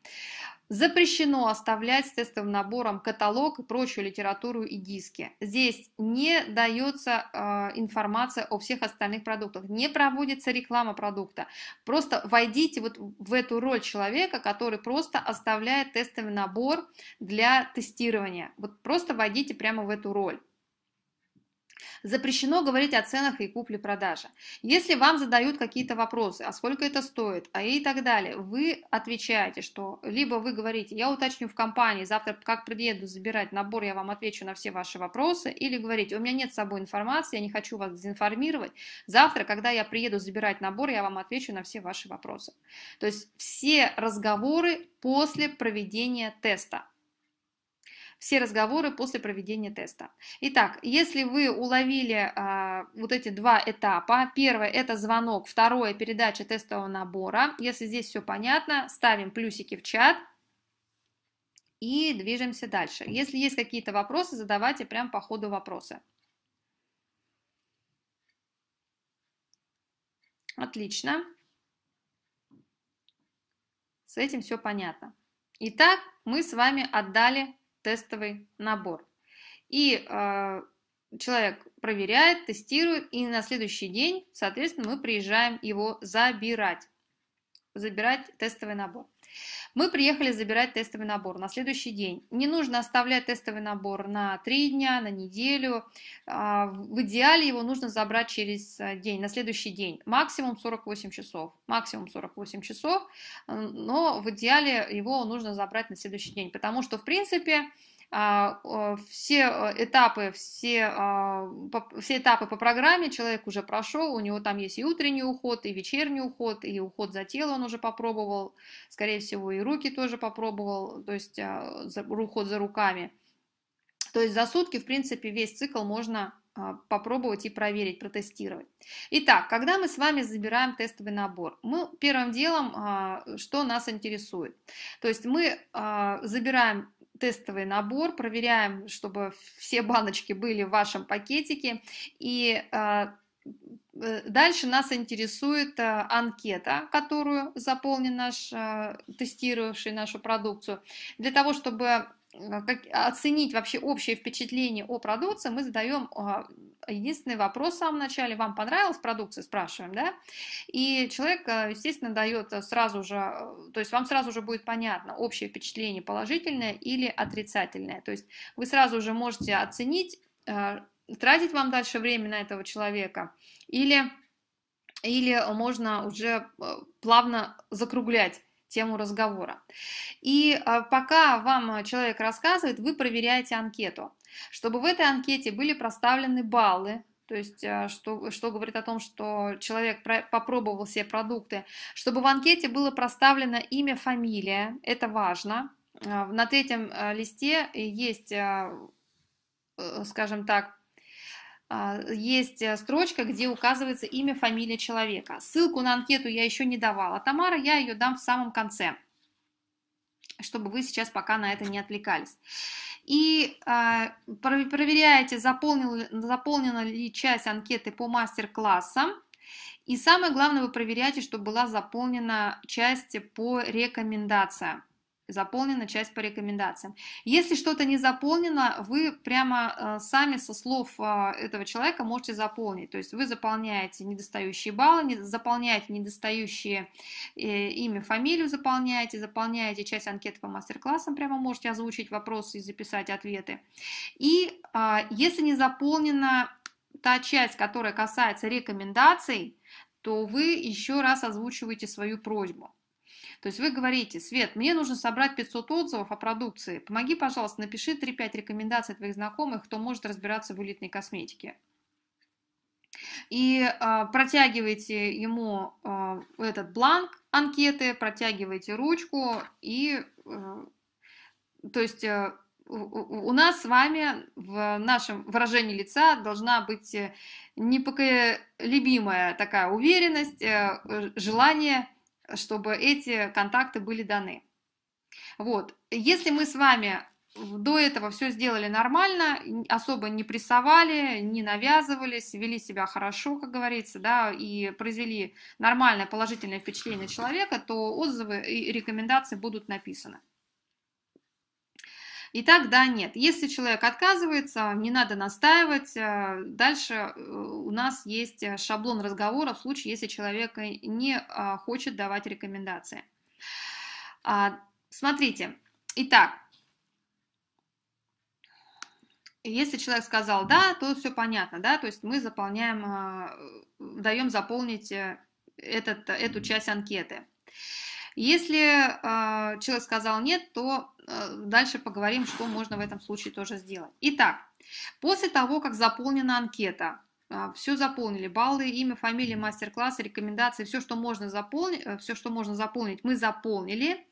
Запрещено оставлять с тестовым набором каталог и прочую литературу и диски. Здесь не дается э, информация о всех остальных продуктах, не проводится реклама продукта. Просто войдите вот в эту роль человека, который просто оставляет тестовый набор для тестирования. Вот просто войдите прямо в эту роль. Запрещено говорить о ценах и купле-продаже. Если вам задают какие-то вопросы, а сколько это стоит, а и так далее, вы отвечаете, что либо вы говорите, я уточню в компании, завтра как приеду забирать набор, я вам отвечу на все ваши вопросы, или говорите, у меня нет с собой информации, я не хочу вас дезинформировать, завтра, когда я приеду забирать набор, я вам отвечу на все ваши вопросы. То есть все разговоры после проведения теста все разговоры после проведения теста. Итак, если вы уловили э, вот эти два этапа, первое это звонок, второе передача тестового набора, если здесь все понятно, ставим плюсики в чат, и движемся дальше. Если есть какие-то вопросы, задавайте прям по ходу вопроса. Отлично. С этим все понятно. Итак, мы с вами отдали тестовый набор. И э, человек проверяет, тестирует, и на следующий день, соответственно, мы приезжаем его забирать, забирать тестовый набор. Мы приехали забирать тестовый набор на следующий день. Не нужно оставлять тестовый набор на 3 дня, на неделю. А, в идеале его нужно забрать через э, день, на следующий день. Максимум 48 часов. Максимум 48 часов, но в идеале его нужно забрать на следующий день, потому что, в принципе, а, все а, этапы, все, а, все этапы по программе человек уже прошел, у него там есть и утренний уход, и вечерний уход, и уход за тело он уже попробовал, скорее всего, и руки тоже попробовал, то есть уход за руками. То есть за сутки, в принципе, весь цикл можно попробовать и проверить, протестировать. Итак, когда мы с вами забираем тестовый набор, мы первым делом, что нас интересует, то есть мы забираем тестовый набор, проверяем, чтобы все баночки были в вашем пакетике. И а, э, Дальше нас интересует а, анкета, которую заполнен наш а, тестировавший нашу продукцию. Для того, чтобы оценить вообще общее впечатление о продукции, мы задаем единственный вопрос в самом начале, вам понравилась продукция, спрашиваем, да, и человек, э, естественно, дает э, сразу же, э, то есть вам сразу же будет понятно, общее впечатление положительное или отрицательное, то есть вы сразу же можете оценить, тратить вам дальше время на этого человека или, или можно уже плавно закруглять тему разговора. И а, пока вам а, человек рассказывает, вы проверяете анкету, чтобы в этой анкете были проставлены баллы, то есть, а, что, что говорит о том, что человек про, попробовал все продукты, чтобы в анкете было проставлено имя, фамилия, это важно. На третьем листе есть, э, скажем так, а, есть э, строчка, где указывается имя, фамилия человека. Ссылку на анкету я еще не давала. Тамара, я ее дам в самом конце, чтобы вы сейчас пока на это не отвлекались. И э, проверяете, заполнил, заполнена ли часть анкеты по мастер-классам. И самое главное, вы проверяете, что была заполнена часть по рекомендациям заполнена часть по рекомендациям. Если что-то не заполнено, вы прямо э, сами со слов э, этого человека можете заполнить. То есть вы заполняете недостающие баллы, заполняете недостающие э, имя, фамилию заполняете, заполняете часть анкеты по мастер-классам, прямо можете озвучить вопросы и записать ответы. И а, если не заполнена та часть, которая касается рекомендаций, то вы еще раз озвучиваете свою просьбу. То есть вы говорите, Свет, мне нужно собрать 500 отзывов о продукции. Помоги, пожалуйста, напиши 3-5 рекомендаций твоих знакомых, кто может разбираться в улитной косметике. И э, протягиваете ему э, этот бланк анкеты, протягиваете ручку и, э, то есть, э, у нас с вами в нашем выражении лица должна быть э, непоколебимая такая уверенность, э, э, желание чтобы эти контакты были даны. Вот. Если мы с вами до этого все сделали нормально, особо не прессовали, не навязывались, вели себя хорошо, как говорится, да, и произвели нормальное положительное впечатление человека, то отзывы и рекомендации будут написаны. Итак, да, нет. Если человек отказывается, не надо настаивать. Э, дальше э, у нас есть э, шаблон разговора в случае, если человек не а, хочет давать рекомендации. А, смотрите. Итак, если человек сказал да, то все понятно, да, то есть мы заполняем, даем заполнить этот, эту часть анкеты. Если э, человек сказал нет, то э, дальше поговорим, что можно в этом случае тоже сделать. Итак, после того, как заполнена анкета, э, а, все заполнили, баллы, имя, фамилия, мастер классы рекомендации, все, что можно заполнить, э, все, что можно заполнить, мы заполнили.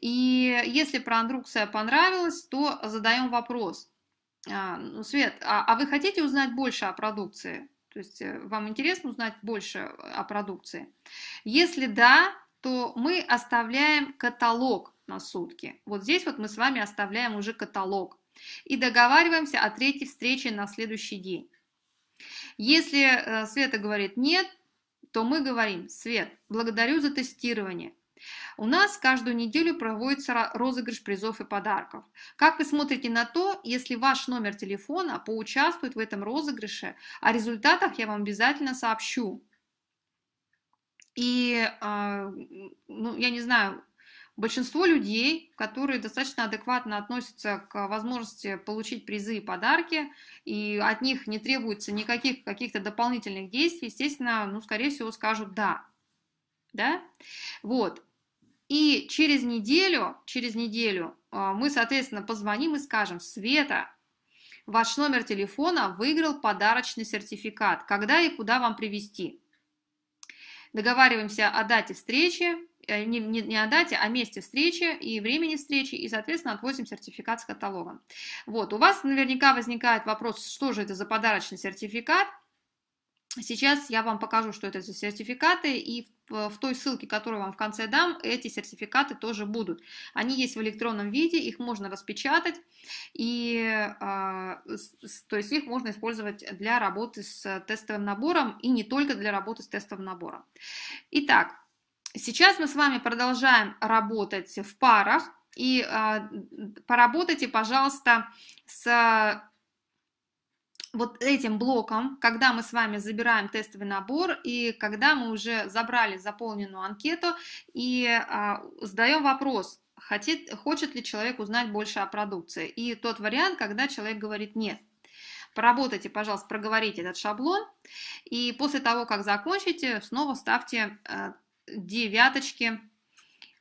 И если про проандукция понравилось, то задаем вопрос. А, ну, Свет, а, а вы хотите узнать больше о продукции? То есть э, вам интересно узнать больше о продукции? Если да, то мы оставляем каталог на сутки. Вот здесь вот мы с вами оставляем уже каталог и договариваемся о третьей встрече на следующий день. Если э, Света говорит «нет», то мы говорим «Свет, благодарю за тестирование». У нас каждую неделю проводится розыгрыш призов и подарков. Как вы смотрите на то, если ваш номер телефона поучаствует в этом розыгрыше, о результатах я вам обязательно сообщу. И, а, ну, я не знаю, большинство людей, которые достаточно адекватно относятся к возможности получить призы и подарки, и от них не требуется никаких каких-то дополнительных действий, естественно, ну, скорее всего, скажут «да». Да? Вот. И через неделю, через неделю а, мы, соответственно, позвоним и скажем «Света, ваш номер телефона выиграл подарочный сертификат. Когда и куда вам привезти?» договариваемся о дате встречи, э, не, не, не о дате, а месте встречи и времени встречи, и, соответственно, отвозим сертификат с каталогом. Вот, у вас наверняка возникает вопрос, что же это за подарочный сертификат, Сейчас я вам покажу, что это за сертификаты, и в, э, в той ссылке, которую вам в конце дам, эти сертификаты тоже будут. Они есть в электронном виде, их можно распечатать, и, э, с, то есть их можно использовать для работы с э, тестовым набором, и не только для работы с тестовым набором. Итак, сейчас мы с вами продолжаем работать в парах, и э, поработайте, пожалуйста, с вот этим блоком, когда мы с вами забираем тестовый набор и когда мы уже забрали заполненную анкету и а, задаем вопрос, хотит, хочет ли человек узнать больше о продукции. И тот вариант, когда человек говорит нет. Поработайте, пожалуйста, проговорите этот шаблон. И после того, как закончите, снова ставьте э, девяточки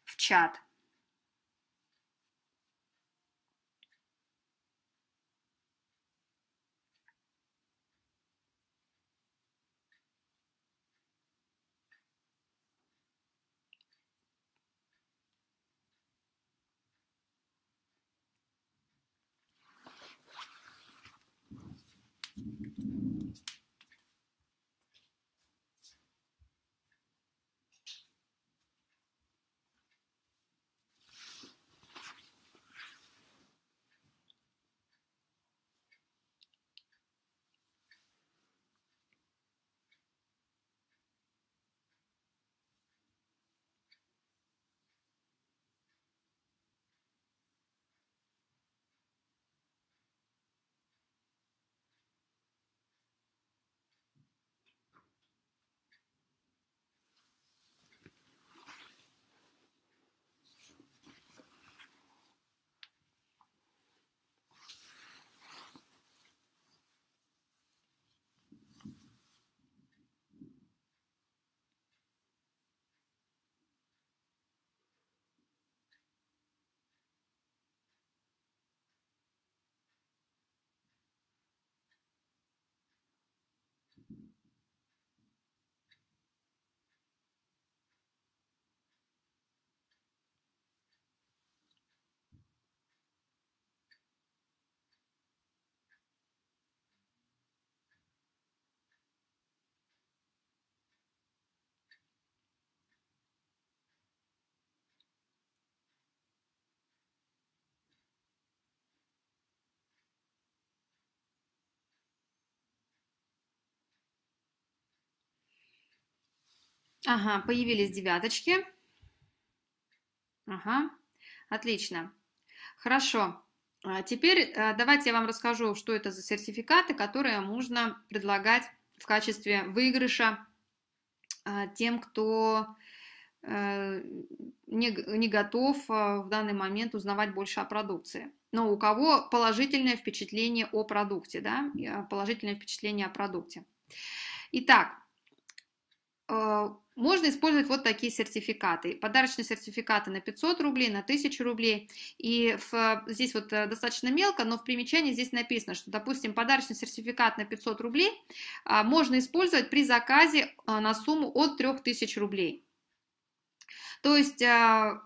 в чат. Ага, появились девяточки. Ага, отлично. Хорошо. А теперь э, давайте я вам расскажу, что это за сертификаты, которые можно предлагать в качестве выигрыша а, тем, кто э, не, не готов э, в данный момент узнавать больше о продукции. Но ну, у кого положительное впечатление о продукте, да, положительное впечатление о продукте. Итак, можно использовать вот такие сертификаты. Подарочные сертификаты на 500 рублей, на 1000 рублей. И в, здесь вот э, достаточно мелко, но в примечании здесь написано, что, допустим, подарочный сертификат на 500 рублей а, можно использовать при заказе а, на сумму от 3000 рублей. То есть а,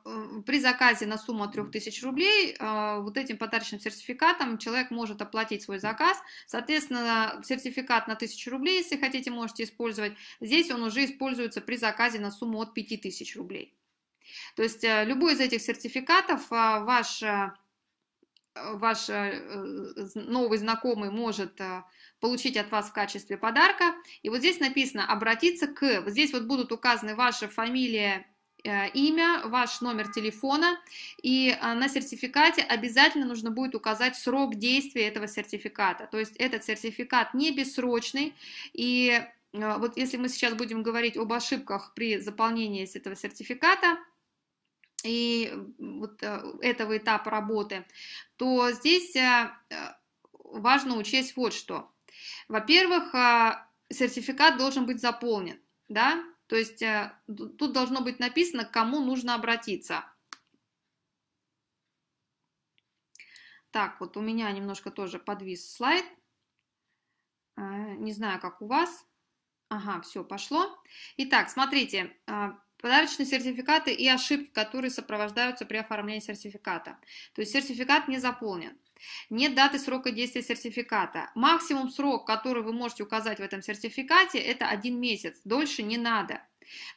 при заказе на сумму от 3000 рублей а, вот этим подарочным сертификатом человек может оплатить свой заказ. Соответственно, сертификат на 1000 рублей, если хотите, можете использовать. Здесь он уже используется при заказе на сумму от 5000 рублей. То есть э, любой из этих сертификатов а, ваш, ваш э, э, новый знакомый может получить от вас в качестве подарка. И вот здесь написано «обратиться к». Вот здесь вот будут указаны ваша фамилия, Э, имя, ваш номер телефона, и а, на сертификате обязательно нужно будет указать срок действия этого сертификата. То есть этот сертификат не бессрочный, и э, вот если мы сейчас будем говорить об ошибках при заполнении этого сертификата, и вот э, этого этапа работы, то здесь важно учесть вот что. Во-первых, сертификат должен быть заполнен, да, то есть э, тут должно быть написано, к кому нужно обратиться. Так, вот у меня немножко тоже подвис слайд. Э, не знаю, как у вас. Ага, все, пошло. Итак, смотрите, э, подарочные сертификаты и ошибки, которые сопровождаются при оформлении сертификата. То есть сертификат не заполнен. Нет даты срока действия сертификата. Максимум срок, который вы можете указать в этом сертификате, это один месяц. Дольше не надо.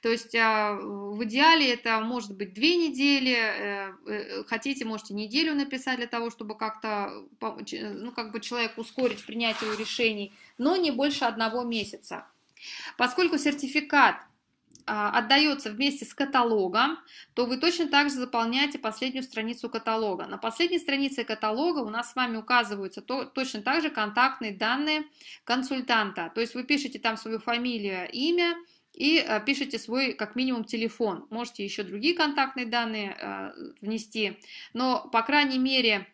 То есть а, в идеале это может быть две недели, э, э, хотите, можете неделю написать для того, чтобы как-то, ну, как бы человек ускорить принятие решений, но не больше одного месяца. Поскольку сертификат – а, отдается вместе с каталогом, то вы точно так же заполняете последнюю страницу каталога. На последней странице каталога у нас с вами указываются то, точно так же контактные данные консультанта. То есть вы пишете там свою фамилию, имя, и э, пишете свой как минимум телефон. Можете еще другие контактные данные э, внести, но по крайней мере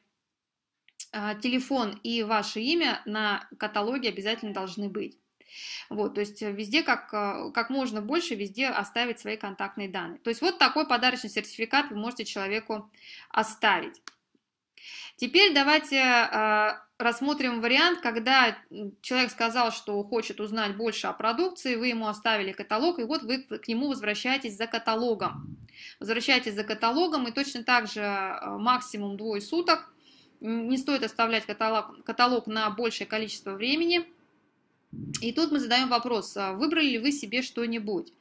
э, телефон и ваше имя на каталоге обязательно должны быть. Вот, то есть э, везде как, э, как можно больше, везде оставить свои контактные данные. То есть вот такой подарочный сертификат вы можете человеку оставить. Теперь давайте э, рассмотрим вариант, когда человек сказал, что хочет узнать больше о продукции, вы ему оставили каталог, и вот вы к нему возвращаетесь за каталогом. Возвращаетесь за каталогом, и точно так же максимум двое суток. Не стоит оставлять каталог, каталог на большее количество времени – и тут мы задаем вопрос, а выбрали ли вы себе что-нибудь?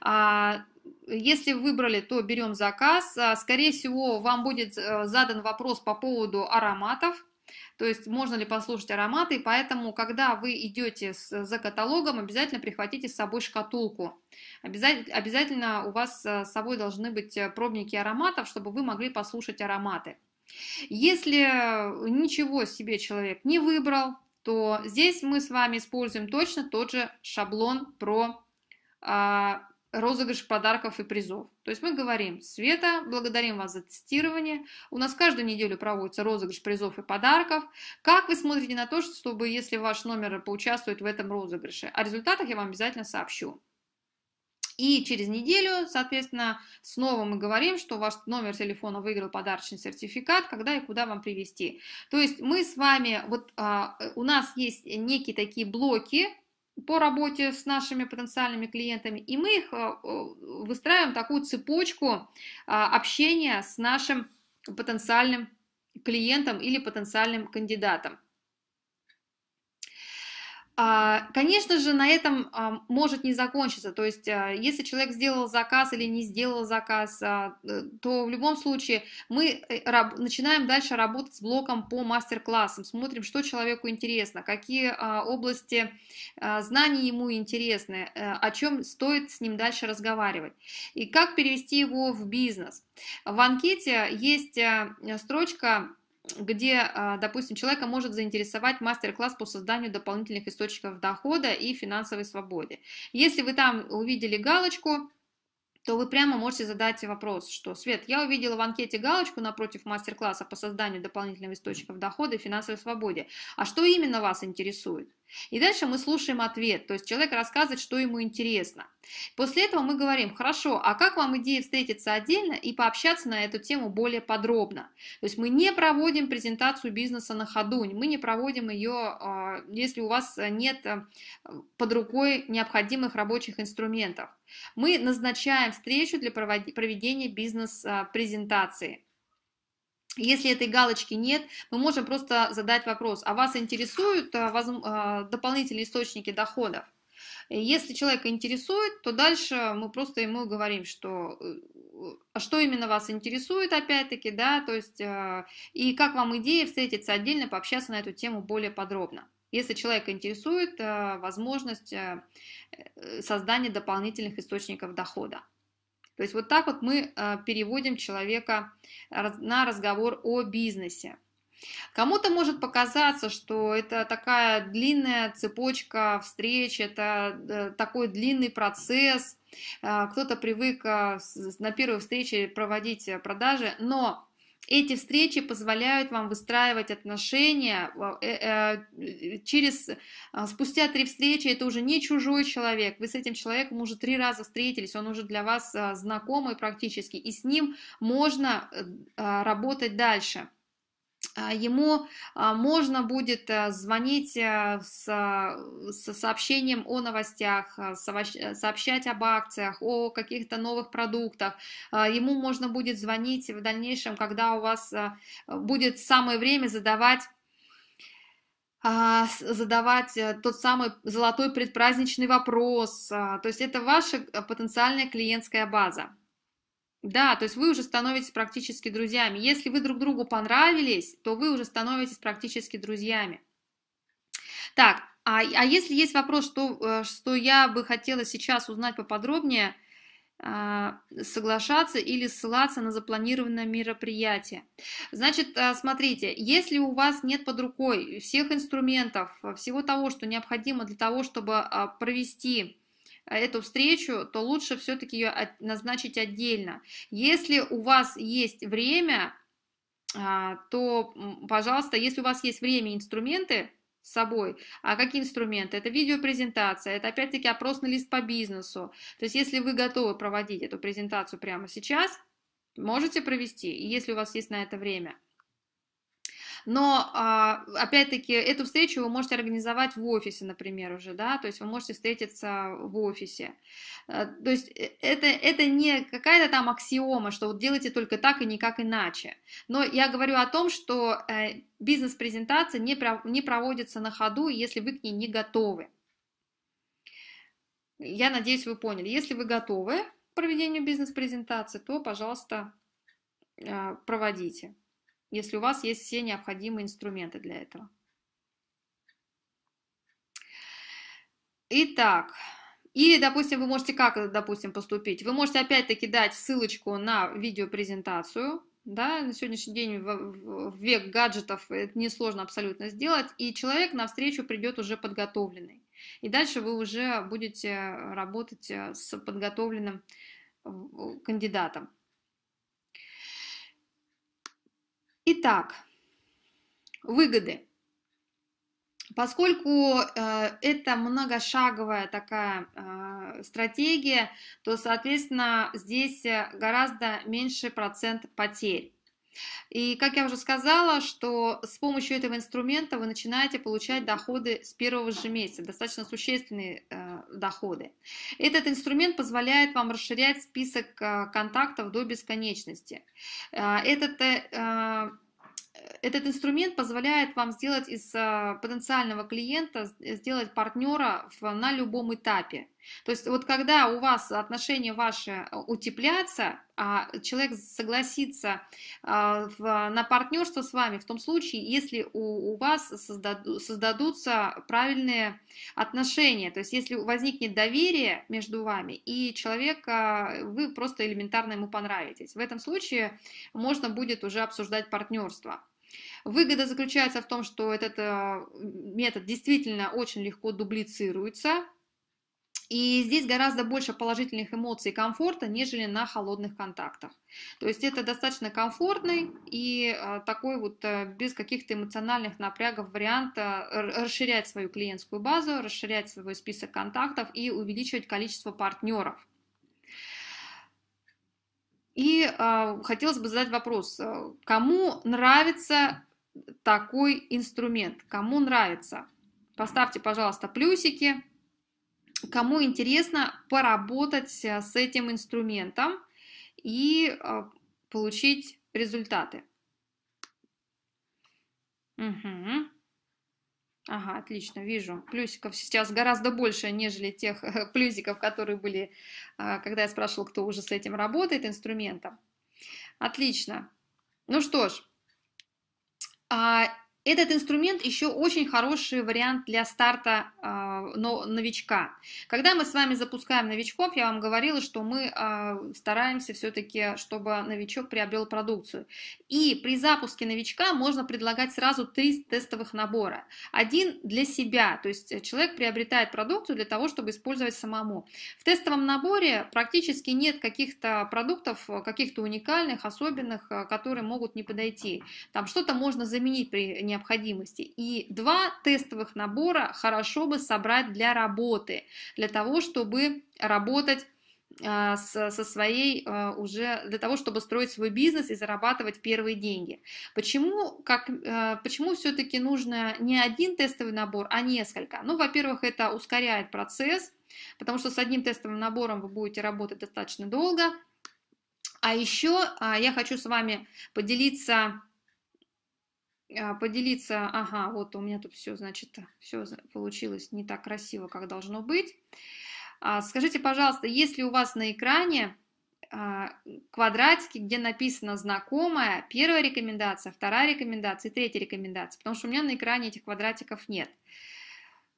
А, если выбрали, то берем заказ. А, скорее всего, вам будет э, задан вопрос по поводу ароматов, то есть можно ли послушать ароматы, поэтому, когда вы идете за каталогом, обязательно прихватите с собой шкатулку. обязательно у вас э, с собой должны быть э, пробники ароматов, чтобы вы могли послушать ароматы. Если ничего себе человек не выбрал, то здесь мы с вами используем точно тот же шаблон про а, розыгрыш подарков и призов. То есть мы говорим, Света, благодарим вас за тестирование. У нас каждую неделю проводится розыгрыш призов и подарков. Как вы смотрите на то, чтобы если ваш номер поучаствует в этом розыгрыше? О результатах я вам обязательно сообщу. И через неделю, соответственно, снова мы говорим, что ваш номер телефона выиграл подарочный сертификат, когда и куда вам привезти. То есть мы с вами, вот а, э, у нас есть некие такие блоки по работе с нашими потенциальными клиентами, и мы их а, э, выстраиваем такую цепочку а, общения с нашим потенциальным клиентом или потенциальным кандидатом. А, конечно же, на этом а, может не закончиться. То есть, а, если человек сделал заказ или не сделал заказ, э, то в любом случае мы э, начинаем дальше работать с блоком по мастер-классам, смотрим, что человеку интересно, какие области знаний ему интересны, э, о чем стоит с ним дальше разговаривать и как перевести его в бизнес. В анкете есть строчка где, а, допустим, человека может заинтересовать мастер-класс по созданию дополнительных источников дохода и финансовой свободе. Если вы там увидели галочку, то вы прямо можете задать вопрос, что «Свет, я увидела в анкете галочку напротив мастер-класса по созданию дополнительных источников дохода и финансовой свободе. А что именно вас интересует?» И дальше мы слушаем ответ, то есть человек рассказывает, что ему интересно. После этого мы говорим, хорошо, а как вам идея встретиться отдельно и пообщаться на эту тему более подробно? То есть мы не проводим презентацию бизнеса на ходу, мы не проводим ее, а, если у вас нет э, под рукой необходимых рабочих инструментов. Мы назначаем встречу для проведения бизнес-презентации. А, если этой галочки нет, мы можем просто задать вопрос, а вас интересуют э, э, дополнительные источники доходов? Если человека интересует, то дальше мы просто ему говорим, что э, а что именно вас интересует, опять-таки, да, то есть, и как вам идея встретиться отдельно, пообщаться на эту тему более подробно. Если человека интересует возможность создания дополнительных источников дохода. То есть вот так вот мы а, переводим человека а, на разговор о бизнесе. Кому-то может показаться, что это такая длинная цепочка встреч, это э, такой длинный процесс. А, кто-то привык на первой встрече проводить э, продажи, но эти встречи позволяют вам выстраивать отношения э, э, э, через... А, спустя три встречи это уже не чужой человек. Вы с этим человеком уже три раза встретились, он уже для вас а, знакомый практически, и с ним можно а, работать дальше. А, ему а, можно будет э, звонить э, с, а, с сообщением о новостях, э, сообщать об акциях, о каких-то новых продуктах. Ему можно будет звонить в дальнейшем, когда у вас будет самое время задавать задавать тот самый золотой предпраздничный вопрос. То есть это ваша потенциальная клиентская база. Да, то есть вы уже становитесь практически друзьями. Если вы друг другу понравились, то вы уже становитесь практически друзьями. Так, а, а если есть вопрос, что, э, что я бы хотела сейчас узнать поподробнее, э, соглашаться или ссылаться на запланированное мероприятие. Значит, э, смотрите, если у вас нет под рукой всех инструментов, всего того, что необходимо для того, чтобы провести а, эту встречу, то лучше все-таки ее назначить отдельно. Если у вас есть время, а, то, пожалуйста, если у вас есть время инструменты, с собой. А какие инструменты? Это видеопрезентация, это опять-таки опросный лист по бизнесу. То есть если вы готовы проводить эту презентацию прямо сейчас, можете провести, если у вас есть на это время. Но, а, опять-таки, эту встречу вы можете организовать в офисе, например, уже, да, то есть вы можете встретиться в офисе. Э, то есть э, это, это не какая-то там аксиома, что вот делайте только так и никак иначе. Но я говорю о том, что э, бизнес-презентация не, не проводится на ходу, если вы к ней не готовы. Я надеюсь, вы поняли. Если вы готовы к проведению бизнес-презентации, то, пожалуйста, проводите если у вас есть все необходимые инструменты для этого. Итак, или, допустим, вы можете как, допустим, поступить? Вы можете опять-таки дать ссылочку на видеопрезентацию, да, на сегодняшний день в век гаджетов это несложно абсолютно сделать, и человек навстречу придет уже подготовленный. И дальше вы уже будете работать э, с подготовленным э, кандидатом. Итак, выгоды. Поскольку э, это многошаговая такая э, стратегия, то, соответственно, здесь э, гораздо меньше процент потерь. И, как я уже сказала, что с помощью этого инструмента вы начинаете получать доходы с первого же месяца, достаточно существенные э, доходы. Этот инструмент позволяет вам расширять список э, контактов до бесконечности. Э, этот э, этот инструмент позволяет вам сделать из э, потенциального клиента, сделать партнера на любом этапе. То есть вот когда у вас отношения ваши э, утеплятся, а человек согласится а, на партнерство с вами в том случае, если у, вас создадутся правильные отношения, то есть если возникнет доверие между вами и человек, а, вы просто элементарно ему понравитесь. В этом случае можно будет уже обсуждать партнерство. Выгода заключается в том, что этот э, метод действительно очень легко дублицируется, и здесь гораздо больше положительных эмоций и комфорта, нежели на холодных контактах. То есть это достаточно комфортный и а, такой вот э, без каких-то эмоциональных напрягов вариант а, расширять свою клиентскую базу, расширять свой список контактов и увеличивать количество партнеров. И а, хотелось бы задать вопрос, кому нравится такой инструмент, кому нравится? Поставьте, пожалуйста, плюсики, кому интересно поработать э, с этим инструментом и э, получить результаты. Угу. Ага, отлично, вижу. Плюсиков сейчас гораздо больше, нежели тех э, плюсиков, которые были, когда я спрашивала, кто уже с этим работает, инструментом. Отлично. Ну что ж, а, этот инструмент еще очень хороший вариант для старта э, новичка. Когда мы с вами запускаем новичков, я вам говорила, что мы э, стараемся все-таки, чтобы новичок приобрел продукцию. И при запуске новичка можно предлагать сразу три тестовых набора. Один для себя, то есть человек приобретает продукцию для того, чтобы использовать самому. В тестовом наборе практически нет каких-то продуктов, каких-то уникальных, особенных, а, которые могут не подойти. Там что-то можно заменить при необходимости необходимости. И два тестовых набора хорошо бы собрать для работы, для того, чтобы работать а, со своей а, уже для того, чтобы строить свой бизнес и зарабатывать первые деньги. Почему, как, а, почему все-таки нужно не один тестовый набор, а несколько? Ну, во-первых, это ускоряет процесс, потому что с одним тестовым набором вы будете работать достаточно долго. А еще я хочу с вами поделиться а, поделиться, ага, вот у меня тут все, значит, все получилось не так красиво, как должно быть. А, скажите, пожалуйста, если у вас на экране а, квадратики, где написано знакомая, первая рекомендация, вторая рекомендация и третья рекомендация, потому что у меня на экране этих квадратиков нет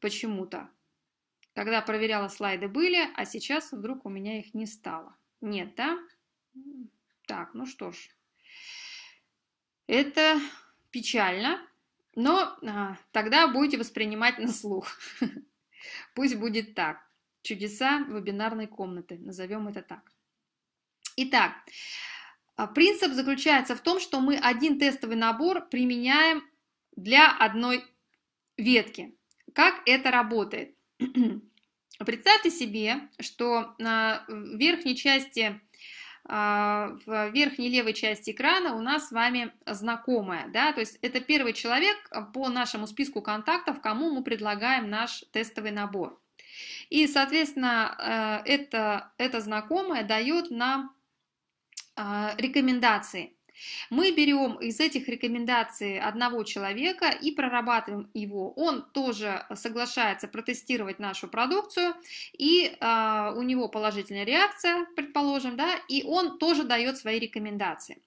почему-то. Когда проверяла, слайды были, а сейчас вдруг у меня их не стало. Нет, да? Так, ну что ж. Это печально, но а, тогда будете воспринимать на слух. Пусть будет так. Чудеса вебинарной комнаты, назовем это так. Итак, а, принцип заключается в том, что мы один тестовый набор применяем для одной ветки. Как это работает? Представьте себе, что на э, верхней части а, в верхней левой части экрана у нас с вами знакомая, да, то есть это первый человек по нашему списку контактов, кому мы предлагаем наш тестовый набор. И, соответственно, э, это, это знакомая дает нам а, рекомендации. Мы берем из этих рекомендаций одного человека и прорабатываем его. Он тоже соглашается протестировать нашу продукцию, и э, у него положительная реакция, предположим, да, и он тоже дает свои рекомендации.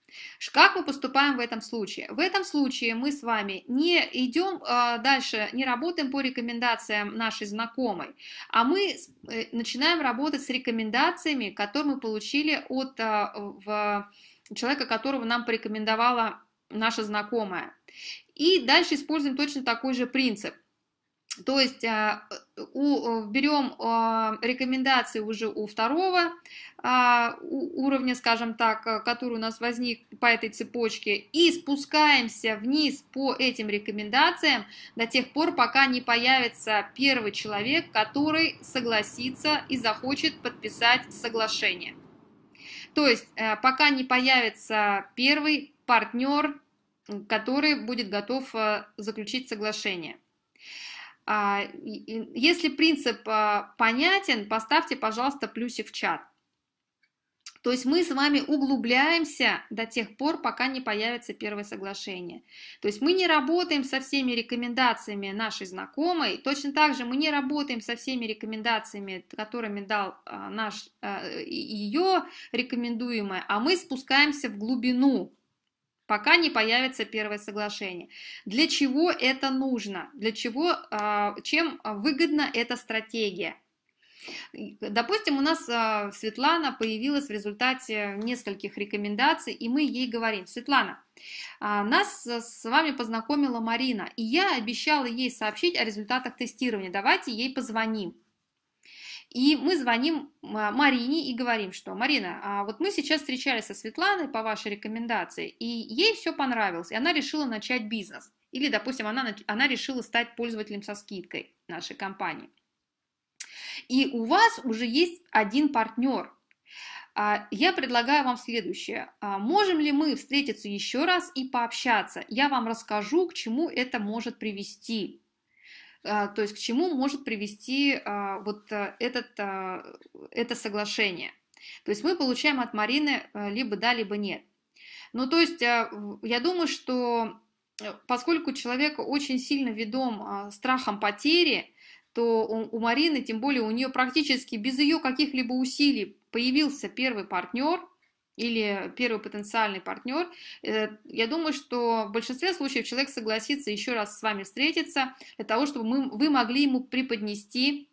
Как мы поступаем в этом случае? В этом случае мы с вами не идем а, дальше, не работаем по рекомендациям нашей знакомой, а мы э, начинаем работать с рекомендациями, которые мы получили от а, в человека, которого нам порекомендовала наша знакомая. И дальше используем точно такой же принцип. То есть э, э, берем э, рекомендации уже у второго уровня, скажем так, который у нас возник по этой цепочке, и спускаемся вниз по этим рекомендациям до тех пор, пока не появится первый человек, который согласится и захочет подписать соглашение. То есть э, пока не появится первый партнер, который будет готов э, заключить соглашение. А, если принцип э, понятен, поставьте, пожалуйста, плюсик в чат. То есть мы с вами углубляемся до тех пор, пока не появится первое соглашение. То есть мы не работаем со всеми рекомендациями нашей знакомой, точно так же мы не работаем со всеми рекомендациями, которыми дал а, наш, а, ее рекомендуемая, а мы спускаемся в глубину пока не появится первое соглашение. Для чего это нужно? Для чего, а, чем выгодна эта стратегия? Допустим, у нас а, Светлана появилась в результате нескольких рекомендаций, и мы ей говорим, Светлана, а, нас э, с вами познакомила Марина, и я обещала ей сообщить о результатах тестирования, давайте ей позвоним. И мы звоним а, Марине и говорим, что Марина, вот мы сейчас встречались со Светланой по вашей рекомендации, и ей все понравилось, и она решила начать бизнес. Или, допустим, она, она решила стать пользователем со скидкой нашей компании. И у вас уже есть один партнер. А, я предлагаю вам следующее. А, можем ли мы встретиться еще раз и пообщаться? Я вам расскажу, к чему это может привести а, то есть к чему может привести вот э, этот, это соглашение. То есть мы получаем от Марины э, либо да, либо нет. Ну, то есть э, я думаю, что поскольку человек очень сильно ведом страхом потери, то у Марины, тем более у нее практически без ее каких-либо усилий появился первый партнер или первый потенциальный партнер, э, я думаю, что в большинстве случаев человек согласится еще раз с вами встретиться для того, чтобы мы, вы могли ему преподнести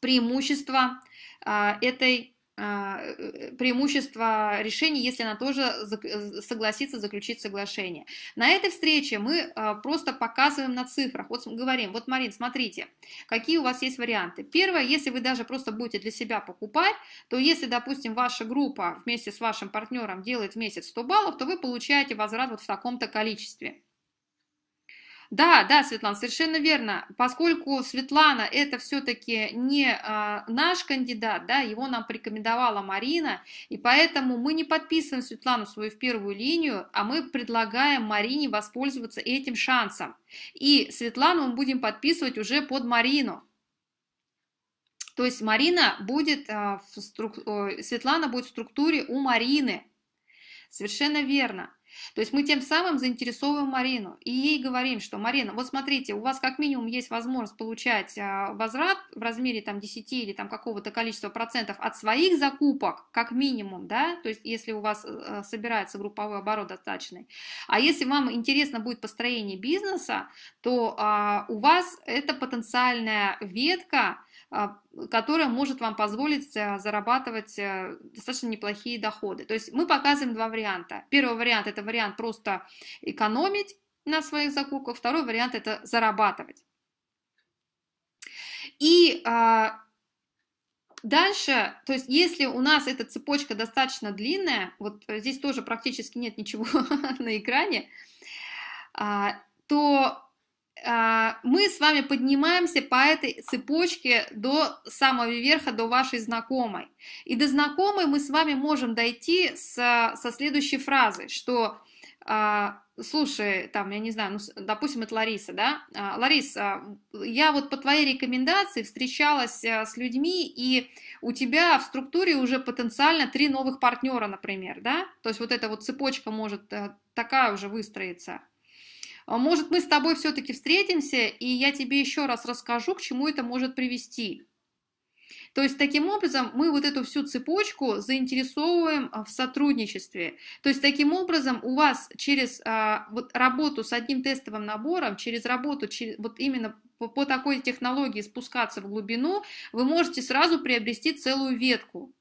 преимущества этой а, э, преимущество решения, если она тоже согласится заключить соглашение. На этой встрече мы а, просто показываем на цифрах. Вот говорим, вот, Марин, смотрите, какие у вас есть варианты. Первое, если вы даже просто будете для себя покупать, то если, допустим, ваша группа вместе с вашим партнером делает в месяц 100 баллов, то вы получаете возврат вот в таком-то количестве. Да, да, Светлана, совершенно верно. Поскольку Светлана это все-таки не э, наш кандидат, да, его нам порекомендовала Марина, и поэтому мы не подписываем Светлану свою в первую линию, а мы предлагаем Марине воспользоваться этим шансом. И Светлану мы будем подписывать уже под Марину. То есть Марина будет, э, в струк... Э, Светлана будет в структуре у Марины. Совершенно верно. То есть мы тем самым заинтересовываем Марину и ей говорим, что Марина, вот смотрите, у вас как минимум есть возможность получать а, возврат в размере там 10 или там какого-то количества процентов от своих закупок, как минимум, да, то есть если у вас э, собирается групповой оборот достаточный. А если вам интересно будет построение бизнеса, то а, у вас это потенциальная ветка, а, которая может вам позволить а, зарабатывать а, достаточно неплохие доходы. То есть мы показываем два варианта. Первый вариант – это вариант просто экономить на своих закупках, второй вариант – это зарабатывать. И Дальше, то есть если у нас эта цепочка достаточно длинная, вот здесь тоже практически нет ничего на экране, то а, мы с вами поднимаемся по этой цепочке до самого верха, до вашей знакомой. И до знакомой мы с вами можем дойти со со следующей фразы, что а, слушай, там, я не знаю, ну, допустим, это Лариса, да? А, Лариса, я вот по твоей рекомендации встречалась с людьми, и у тебя в структуре уже потенциально три новых партнера, например, да? То есть вот эта вот цепочка может э, такая уже выстроиться – а, может, мы с тобой все-таки встретимся, и я тебе еще раз расскажу, к чему это может привести. То есть таким образом мы вот эту всю цепочку заинтересовываем а, в сотрудничестве. То есть таким образом у вас через а, вот работу с одним тестовым набором, через работу через, вот именно по, по такой технологии спускаться в глубину, вы можете сразу приобрести целую ветку.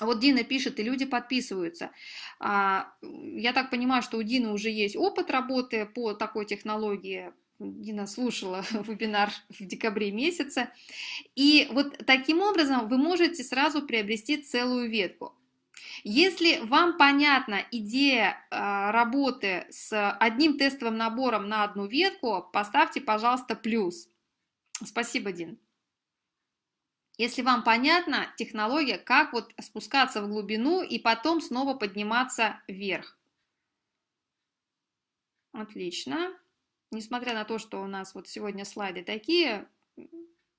А вот Дина пишет, и люди подписываются. А, я так понимаю, что у Дины уже есть опыт работы по такой технологии. Дина слушала вебинар в декабре месяце. И вот таким образом вы можете сразу приобрести целую ветку. Если вам понятна идея а, работы с одним тестовым набором на одну ветку, поставьте, пожалуйста, плюс. Спасибо, Дин. Если вам понятна технология, как вот спускаться в глубину и потом снова подниматься вверх. Отлично. Несмотря на то, что у нас вот сегодня слайды такие,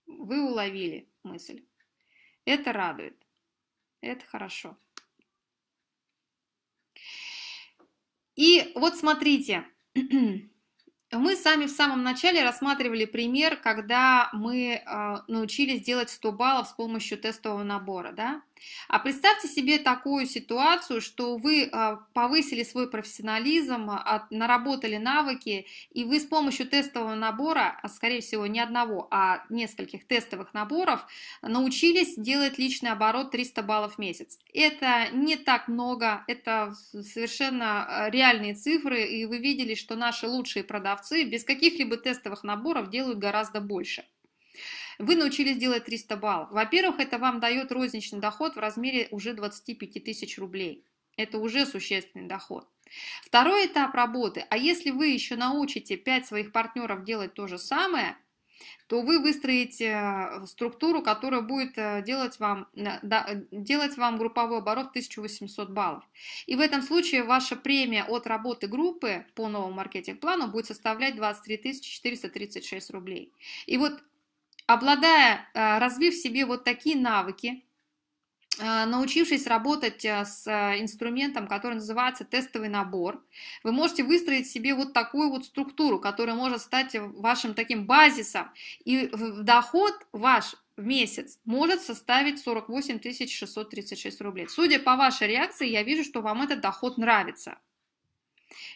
вы уловили мысль. Это радует. Это хорошо. И вот смотрите, Мы сами в самом начале рассматривали пример, когда мы э, научились делать 100 баллов с помощью тестового набора, да? А представьте себе такую ситуацию, что вы а, повысили свой профессионализм, а, наработали навыки, и вы с помощью тестового набора, а скорее всего, не одного, а нескольких тестовых наборов, научились делать личный оборот 300 баллов в месяц. Это не так много, это совершенно а, реальные цифры, и вы видели, что наши лучшие продавцы без каких-либо тестовых наборов делают гораздо больше вы научились делать 300 баллов. Во-первых, это вам дает розничный доход в размере уже 25 тысяч рублей. Это уже существенный доход. Второй этап работы, а если вы еще научите 5 своих партнеров делать то же самое, то вы выстроите э, структуру, которая будет э, делать вам, э, делать вам групповой оборот 1800 баллов. И в этом случае ваша премия от работы группы по новому маркетинг-плану будет составлять 23 436 рублей. И вот обладая, э, развив в себе вот такие навыки, э, научившись работать э, с инструментом, который называется тестовый набор, вы можете выстроить себе вот такую вот структуру, которая может стать вашим таким базисом, и доход ваш в месяц может составить 48 636 рублей. Судя по вашей реакции, я вижу, что вам этот доход нравится.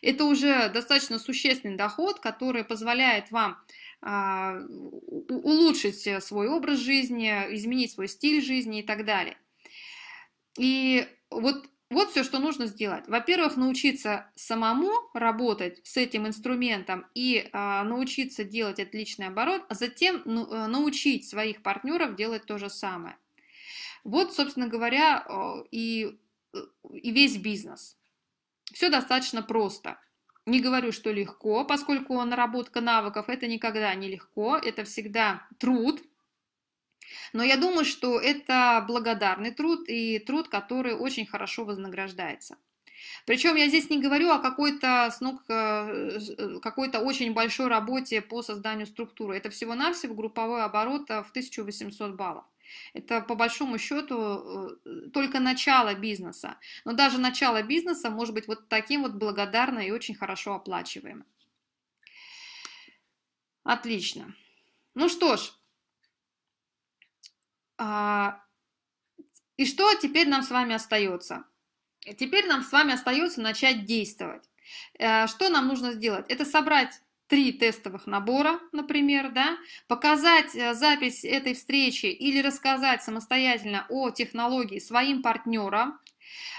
Это уже достаточно существенный доход, который позволяет вам а, улучшить э, свой образ жизни, изменить свой стиль жизни и так далее. И вот, вот все, что нужно сделать. Во-первых, научиться самому работать с этим инструментом и а, научиться делать отличный оборот, а затем ну, э, научить своих партнеров делать то же самое. Вот, собственно говоря, э, и, и весь бизнес. Все достаточно просто. Не говорю, что легко, поскольку наработка навыков – это никогда не легко, это всегда труд, но я думаю, что это благодарный труд и труд, который очень хорошо вознаграждается. Причем я здесь не говорю о какой-то э, э, какой-то очень большой работе по созданию структуры. Это всего-навсего групповой оборот э, в 1800 баллов. Это по большому счету э, только начало бизнеса. Но даже начало бизнеса может быть вот таким вот благодарно и очень хорошо оплачиваемым. Отлично. Ну что ж, а, и что теперь нам с вами остается? Теперь нам с вами остается начать действовать. Э, что нам нужно сделать? Это собрать три тестовых набора, например, да, показать э, запись этой встречи или рассказать самостоятельно о технологии своим партнерам,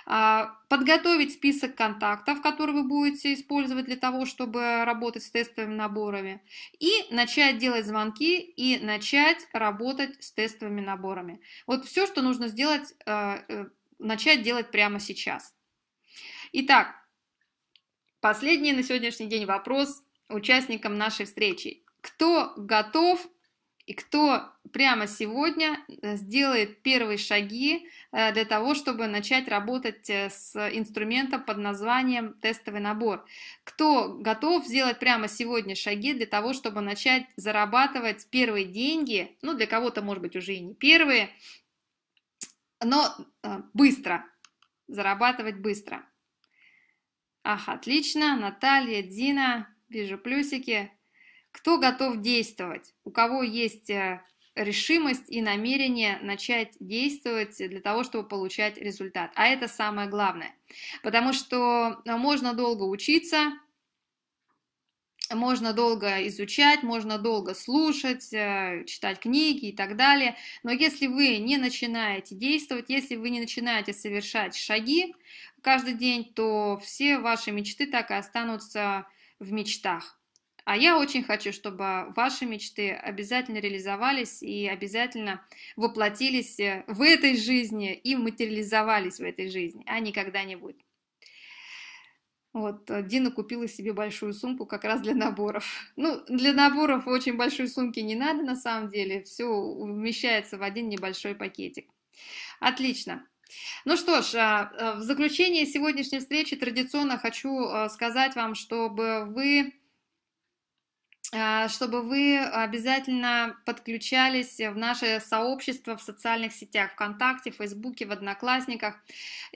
а, подготовить список контактов, которые вы будете использовать для того, чтобы работать с тестовыми наборами, и начать делать звонки и начать работать с тестовыми наборами. Вот все, что нужно сделать, э, э, начать делать прямо сейчас. Итак, последний на сегодняшний день вопрос участникам нашей встречи. Кто готов и кто прямо сегодня э, сделает первые шаги э, для того, чтобы начать работать э, с инструментом под названием тестовый набор. Кто готов сделать прямо сегодня шаги для того, чтобы начать зарабатывать первые деньги, ну для кого-то, может быть, уже и не первые, но быстро, зарабатывать быстро. Ах, отлично, Наталья, Дина, Вижу плюсики. Кто готов действовать? У кого есть э, решимость и намерение начать действовать для того, чтобы получать результат. А это самое главное. Потому что э, можно долго учиться, можно долго изучать, можно долго слушать, э, читать книги и так далее. Но если вы не начинаете действовать, если вы не начинаете совершать шаги каждый день, то все ваши мечты так и останутся в мечтах. А я очень хочу, чтобы ваши мечты обязательно реализовались и обязательно воплотились э, в этой жизни и материализовались в этой жизни, а не когда-нибудь. Вот, э, Дина купила себе большую сумку как раз для наборов. Ну, для наборов очень большой сумки не надо на самом деле, все умещается в один небольшой пакетик. Отлично. Ну что ж, а, а, в заключение сегодняшней встречи традиционно хочу а, сказать вам, чтобы вы а, чтобы вы обязательно подключались в наше сообщество в социальных сетях, ВКонтакте, Фейсбуке, в Одноклассниках.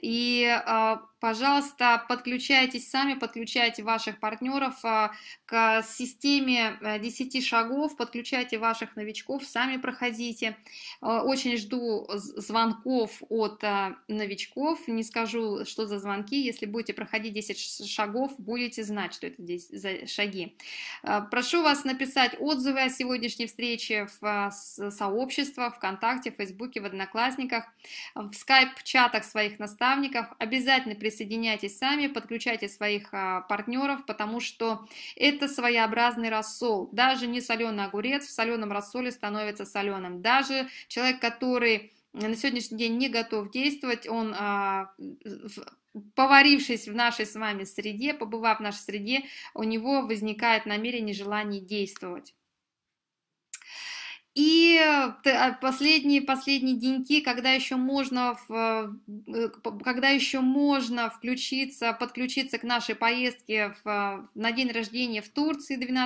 И, а, пожалуйста, подключайтесь сами, подключайте ваших партнеров а, к системе 10 э, шагов, подключайте ваших новичков, сами проходите. Очень жду звонков от новичков. Не скажу, что за звонки. Если будете проходить 10 шагов, будете знать, что это 10 шаги. Прошу вас написать отзывы о сегодняшней встрече в а, сообществах, ВКонтакте, Фейсбуке, в Одноклассниках, в скайп-чатах своих наставников. Обязательно присоединяйтесь сами, подключайте своих а, партнеров, потому что это своеобразный рассол. Даже не соленый огурец в соленом рассоле становится соленым. Даже человек, который на сегодняшний день не готов действовать, он а, поварившись в нашей с вами среде, побывав в нашей среде, у него возникает намерение, желание действовать. И э, а, последние, последние деньки, когда еще можно, в, э, э, когда еще можно включиться, подключиться к нашей поездке в, на день рождения в Турции 12-18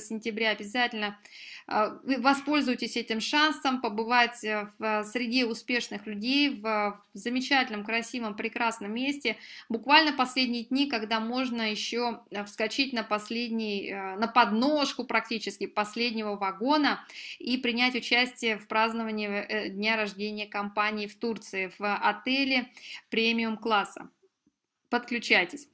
сентября, обязательно а, Воспользуйтесь этим шансом побывать э, в среде успешных людей в замечательном, красивом, прекрасном месте. Буквально последние дни, когда можно еще э, вскочить на последний, э, на подножку практически последнего вагона и принять участие в праздновании дня рождения компании в Турции в отеле премиум класса. Подключайтесь.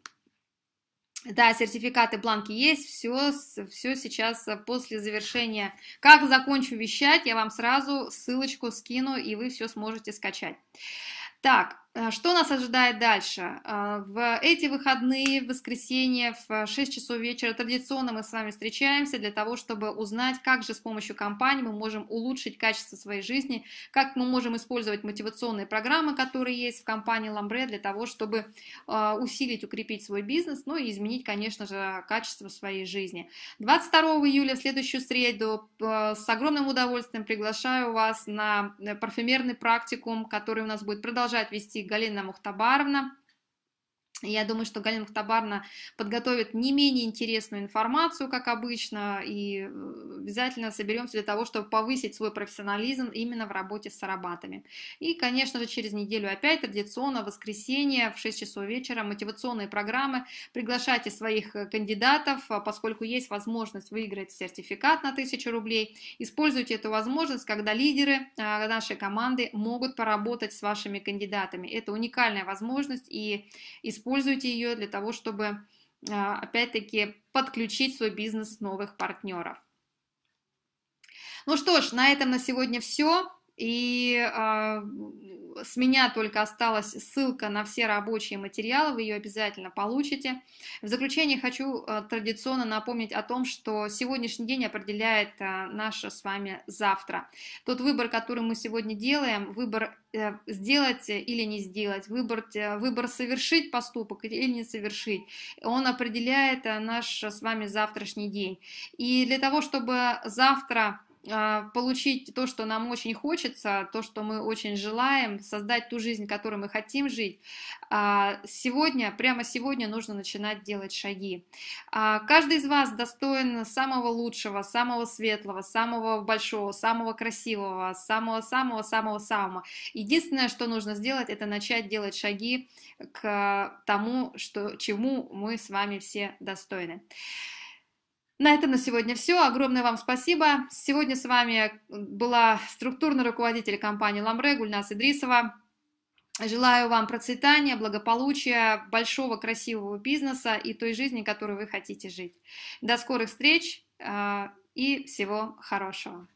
Да, сертификаты, бланки есть, все, все сейчас э, после завершения. Как закончу вещать, я вам сразу ссылочку скину, и вы все сможете скачать. Так, Э, что нас ожидает дальше? Э, в эти выходные, в воскресенье, в 6 э, часов вечера традиционно мы с вами встречаемся для того, чтобы узнать, как же с помощью компании мы можем улучшить качество своей жизни, как мы можем использовать мотивационные программы, которые есть в компании Ламбре, для того, чтобы усилить, укрепить свой бизнес, ну и изменить, конечно же, качество своей жизни. 22 июля, в следующую среду, с огромным удовольствием приглашаю вас на парфюмерный практикум, который у нас будет продолжать вести Галина Мухтабаровна я думаю, что Галина Хтабарна подготовит не менее интересную информацию, как обычно, и э, обязательно соберемся для того, чтобы повысить свой профессионализм именно в работе с сарабатами. И, конечно же, через неделю опять традиционно в воскресенье в 6 часов вечера мотивационные программы. Приглашайте своих э, кандидатов, а поскольку есть возможность выиграть сертификат на 1000 рублей. Используйте эту возможность, когда лидеры а, нашей команды могут поработать с вашими кандидатами. Это уникальная возможность и использовать используйте ее для того, чтобы а, опять-таки подключить свой бизнес новых партнеров. Ну что ж, на этом на сегодня все. И э, с меня только осталась ссылка на все рабочие материалы, вы ее обязательно получите. В заключение хочу э, традиционно напомнить о том, что сегодняшний день определяет э, наше с вами завтра. Тот выбор, который мы сегодня делаем, выбор э, сделать или не сделать, выбор, э, выбор совершить поступок или не совершить, он определяет э, наш с вами завтрашний день. И для того, чтобы завтра а, получить то, что нам очень хочется, то, что мы очень желаем, создать ту жизнь, которую мы хотим жить, а, сегодня, прямо сегодня нужно начинать делать шаги. А, каждый из вас достоин самого лучшего, самого светлого, самого большого, самого красивого, самого-самого-самого-самого. Единственное, что нужно сделать, это начать делать шаги к тому, что, чему мы с вами все достойны. На этом на сегодня все. Огромное вам спасибо. Сегодня с вами была структурный руководитель компании «Ламбре» Гульнас Идрисова. Желаю вам процветания, благополучия, большого красивого бизнеса и той жизни, которую вы хотите жить. До скорых встреч э, и всего хорошего.